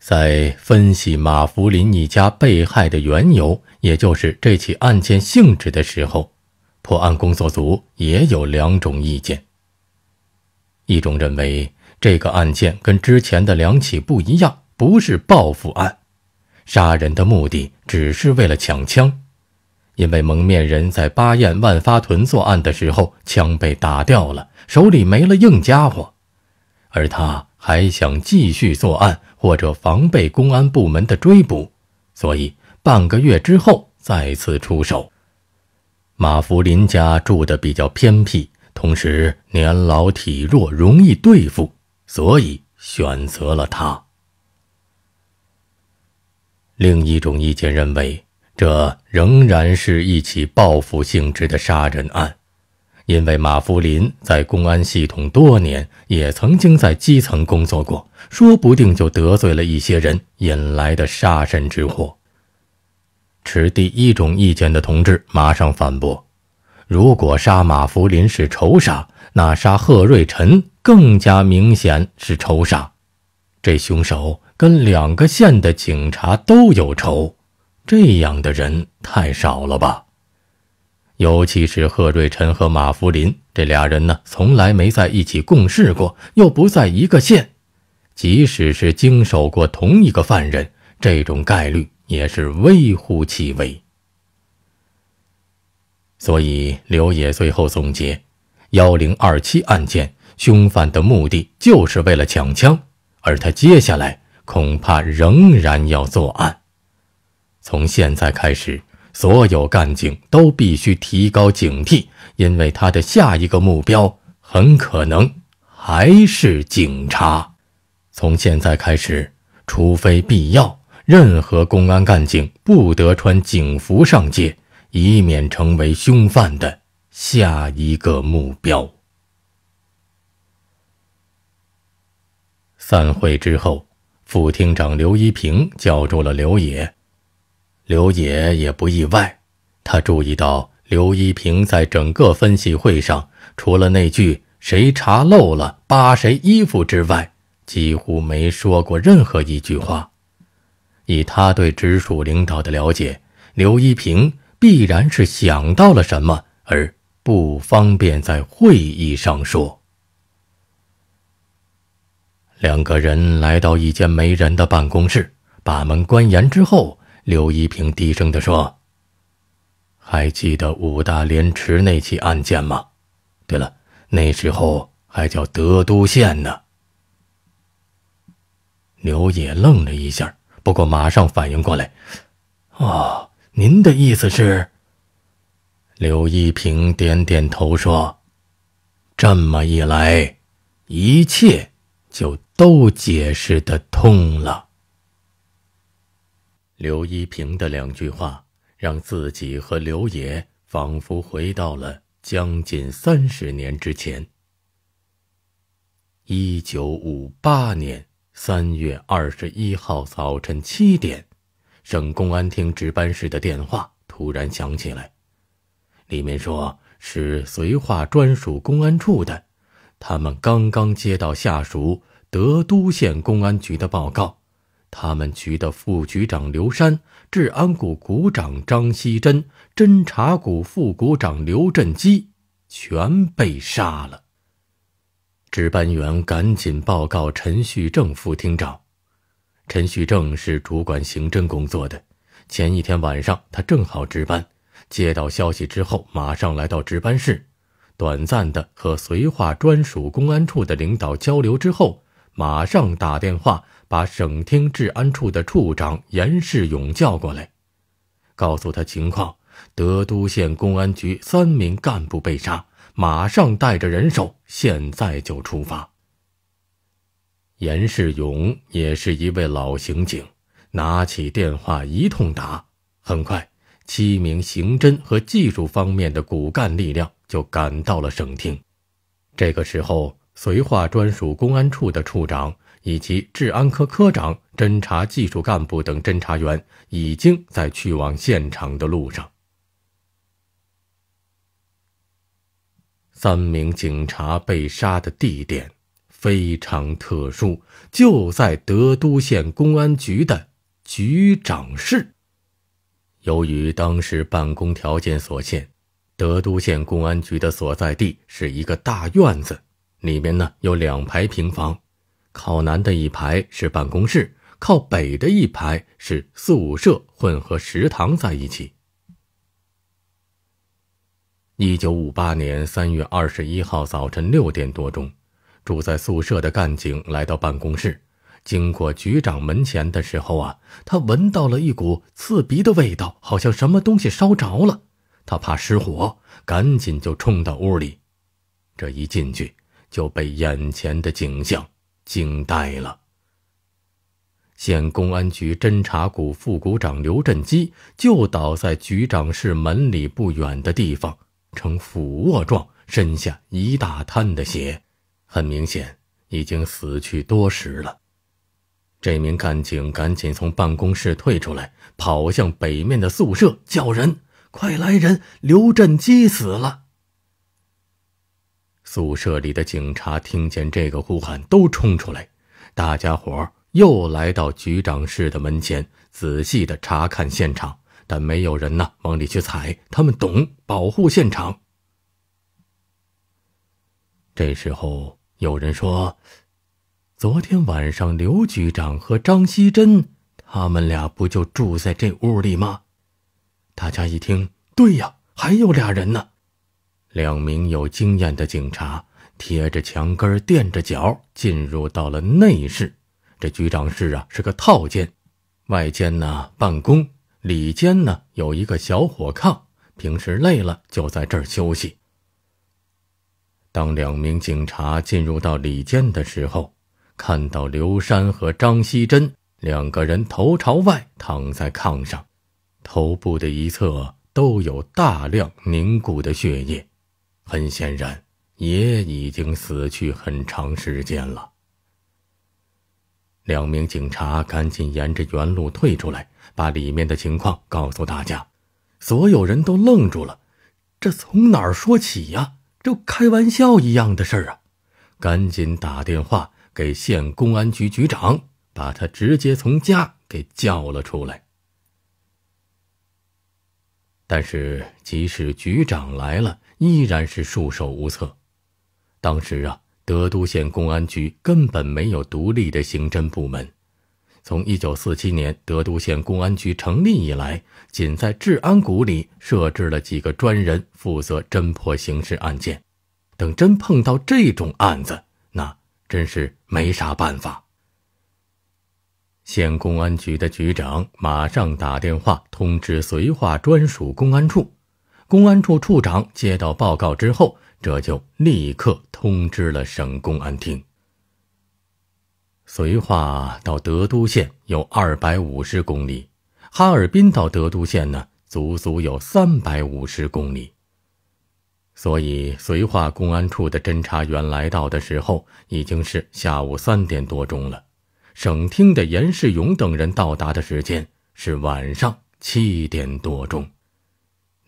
在分析马福林一家被害的缘由，也就是这起案件性质的时候，破案工作组也有两种意见。一种认为这个案件跟之前的两起不一样，不是报复案。杀人的目的只是为了抢枪，因为蒙面人在巴彦万发屯作案的时候，枪被打掉了，手里没了硬家伙，而他还想继续作案或者防备公安部门的追捕，所以半个月之后再次出手。马福林家住的比较偏僻，同时年老体弱，容易对付，所以选择了他。另一种意见认为，这仍然是一起报复性质的杀人案，因为马福林在公安系统多年，也曾经在基层工作过，说不定就得罪了一些人，引来的杀身之祸。持第一种意见的同志马上反驳：如果杀马福林是仇杀，那杀贺瑞辰更加明显是仇杀，这凶手。跟两个县的警察都有仇，这样的人太少了吧？尤其是贺瑞辰和马福林这俩人呢，从来没在一起共事过，又不在一个县，即使是经手过同一个犯人，这种概率也是微乎其微。所以刘野最后总结：幺零二七案件凶犯的目的就是为了抢枪，而他接下来。恐怕仍然要作案。从现在开始，所有干警都必须提高警惕，因为他的下一个目标很可能还是警察。从现在开始，除非必要，任何公安干警不得穿警服上街，以免成为凶犯的下一个目标。散会之后。副厅长刘一平叫住了刘野，刘野也不意外。他注意到刘一平在整个分析会上，除了那句“谁查漏了扒谁衣服”之外，几乎没说过任何一句话。以他对直属领导的了解，刘一平必然是想到了什么，而不方便在会议上说。两个人来到一间没人的办公室，把门关严之后，刘一平低声的说：“还记得五大连池那起案件吗？对了，那时候还叫德都县呢。”刘野愣了一下，不过马上反应过来：“哦，您的意思是？”刘一平点点头说：“这么一来，一切就……”都解释的通了。刘一平的两句话，让自己和刘野仿佛回到了将近三十年之前。一九五八年三月二十一号早晨七点，省公安厅值班室的电话突然响起来，里面说是绥化专属公安处的，他们刚刚接到下属。德都县公安局的报告，他们局的副局长刘山、治安股股长张希珍、侦查股副股长刘振基全被杀了。值班员赶紧报告陈旭正副厅长。陈旭正是主管刑侦工作的，前一天晚上他正好值班，接到消息之后，马上来到值班室，短暂的和绥化专属公安处的领导交流之后。马上打电话把省厅治安处的处长严世勇叫过来，告诉他情况：德都县公安局三名干部被杀。马上带着人手，现在就出发。严世勇也是一位老刑警，拿起电话一通打，很快七名刑侦和技术方面的骨干力量就赶到了省厅。这个时候。绥化专属公安处的处长以及治安科科长、侦查技术干部等侦查员已经在去往现场的路上。三名警察被杀的地点非常特殊，就在德都县公安局的局长室。由于当时办公条件所限，德都县公安局的所在地是一个大院子。里面呢有两排平房，靠南的一排是办公室，靠北的一排是宿舍，混合食堂在一起。一九五八年三月二十一号早晨六点多钟，住在宿舍的干警来到办公室，经过局长门前的时候啊，他闻到了一股刺鼻的味道，好像什么东西烧着了。他怕失火，赶紧就冲到屋里，这一进去。就被眼前的景象惊呆了。县公安局侦查股副股长刘振基就倒在局长室门里不远的地方，呈俯卧状，身下一大滩的血，很明显已经死去多时了。这名干警赶紧从办公室退出来，跑向北面的宿舍叫人：“快来人，刘振基死了！”宿舍里的警察听见这个呼喊，都冲出来。大家伙又来到局长室的门前，仔细的查看现场，但没有人呐往里去踩。他们懂保护现场。这时候有人说：“昨天晚上刘局长和张希珍，他们俩不就住在这屋里吗？”大家一听，对呀，还有俩人呢。两名有经验的警察贴着墙根垫着脚进入到了内室，这局长室啊是个套间，外间呢办公，里间呢有一个小火炕，平时累了就在这儿休息。当两名警察进入到里间的时候，看到刘山和张希珍两个人头朝外躺在炕上，头部的一侧都有大量凝固的血液。很显然，也已经死去很长时间了。两名警察赶紧沿着原路退出来，把里面的情况告诉大家。所有人都愣住了，这从哪儿说起呀？这开玩笑一样的事儿啊！赶紧打电话给县公安局局长，把他直接从家给叫了出来。但是，即使局长来了，依然是束手无策。当时啊，德都县公安局根本没有独立的刑侦部门。从一九四七年德都县公安局成立以来，仅在治安股里设置了几个专人负责侦破刑事案件。等真碰到这种案子，那真是没啥办法。县公安局的局长马上打电话通知绥化专属公安处。公安处处长接到报告之后，这就立刻通知了省公安厅。绥化到德都县有二百五十公里，哈尔滨到德都县呢，足足有三百五十公里。所以，绥化公安处的侦查员来到的时候，已经是下午三点多钟了。省厅的严世勇等人到达的时间是晚上七点多钟。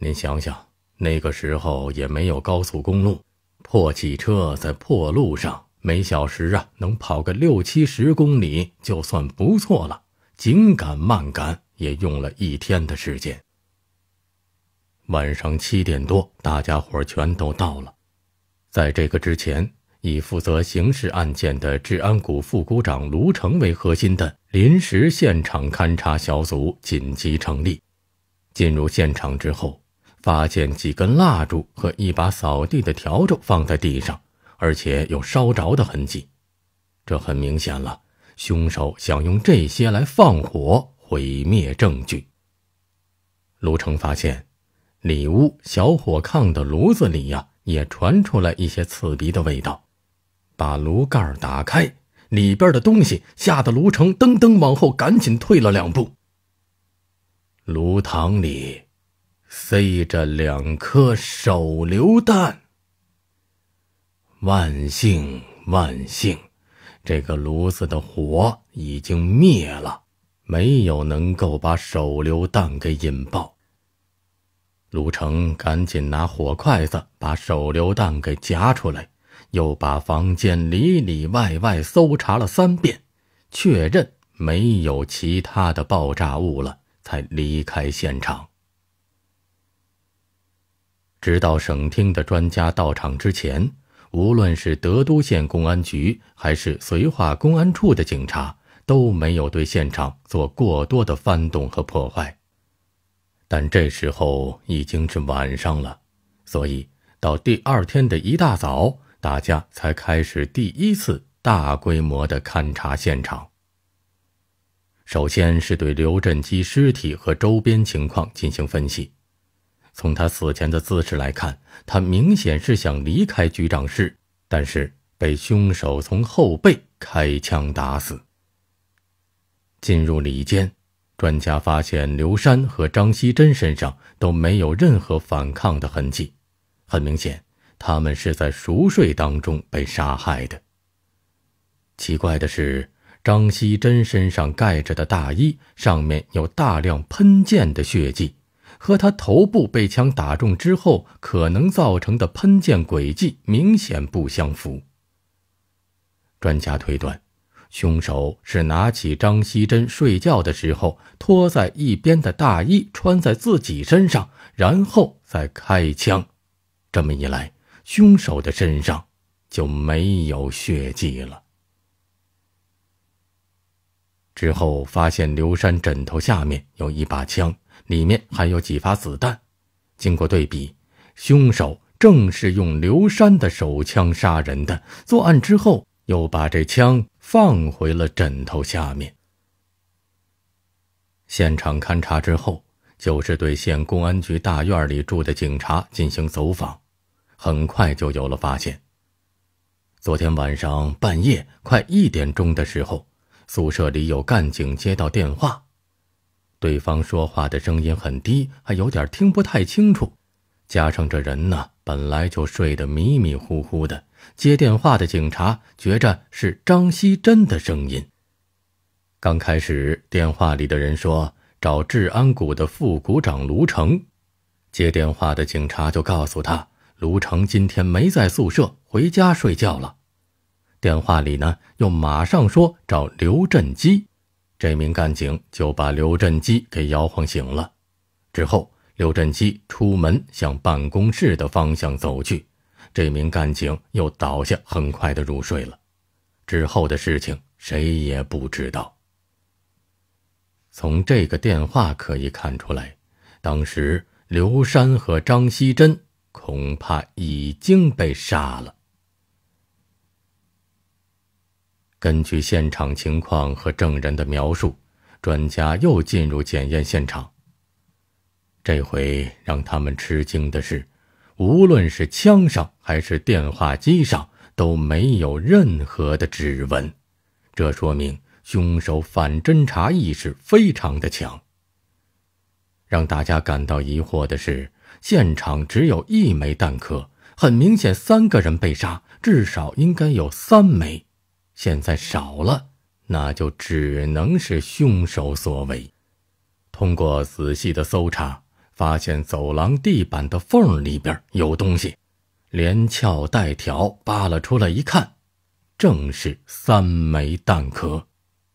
您想想，那个时候也没有高速公路，破汽车在破路上，每小时啊能跑个六七十公里就算不错了，紧赶慢赶也用了一天的时间。晚上七点多，大家伙全都到了。在这个之前，以负责刑事案件的治安股副股长卢成为核心的临时现场勘查小组紧急成立。进入现场之后。发现几根蜡烛和一把扫地的笤帚放在地上，而且有烧着的痕迹，这很明显了。凶手想用这些来放火毁灭证据。卢成发现，里屋小火炕的炉子里呀，也传出来一些刺鼻的味道。把炉盖打开，里边的东西吓得卢成噔噔往后赶紧退了两步。炉膛里。塞着两颗手榴弹。万幸万幸，这个炉子的火已经灭了，没有能够把手榴弹给引爆。卢成赶紧拿火筷子把手榴弹给夹出来，又把房间里里外外搜查了三遍，确认没有其他的爆炸物了，才离开现场。直到省厅的专家到场之前，无论是德都县公安局还是绥化公安处的警察都没有对现场做过多的翻动和破坏。但这时候已经是晚上了，所以到第二天的一大早，大家才开始第一次大规模的勘查现场。首先是对刘振基尸体和周边情况进行分析。从他死前的姿势来看，他明显是想离开局长室，但是被凶手从后背开枪打死。进入里间，专家发现刘山和张希珍身上都没有任何反抗的痕迹，很明显，他们是在熟睡当中被杀害的。奇怪的是，张希珍身上盖着的大衣上面有大量喷溅的血迹。和他头部被枪打中之后可能造成的喷溅轨迹明显不相符。专家推断，凶手是拿起张希珍睡觉的时候脱在一边的大衣穿在自己身上，然后再开枪。这么一来，凶手的身上就没有血迹了。之后发现刘山枕头下面有一把枪。里面还有几发子弹，经过对比，凶手正是用刘山的手枪杀人的。作案之后，又把这枪放回了枕头下面。现场勘查之后，就是对县公安局大院里住的警察进行走访，很快就有了发现。昨天晚上半夜快一点钟的时候，宿舍里有干警接到电话。对方说话的声音很低，还有点听不太清楚，加上这人呢本来就睡得迷迷糊糊的，接电话的警察觉着是张希真的声音。刚开始电话里的人说找治安股的副股长卢成，接电话的警察就告诉他卢成今天没在宿舍，回家睡觉了。电话里呢又马上说找刘振基。这名干警就把刘振基给摇晃醒了，之后刘振基出门向办公室的方向走去，这名干警又倒下，很快的入睡了。之后的事情谁也不知道。从这个电话可以看出来，当时刘山和张希真恐怕已经被杀了。根据现场情况和证人的描述，专家又进入检验现场。这回让他们吃惊的是，无论是枪上还是电话机上都没有任何的指纹，这说明凶手反侦查意识非常的强。让大家感到疑惑的是，现场只有一枚弹壳，很明显，三个人被杀，至少应该有三枚。现在少了，那就只能是凶手所为。通过仔细的搜查，发现走廊地板的缝里边有东西，连撬带挑扒了出来一看，正是三枚弹壳，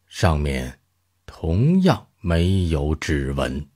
上面同样没有指纹。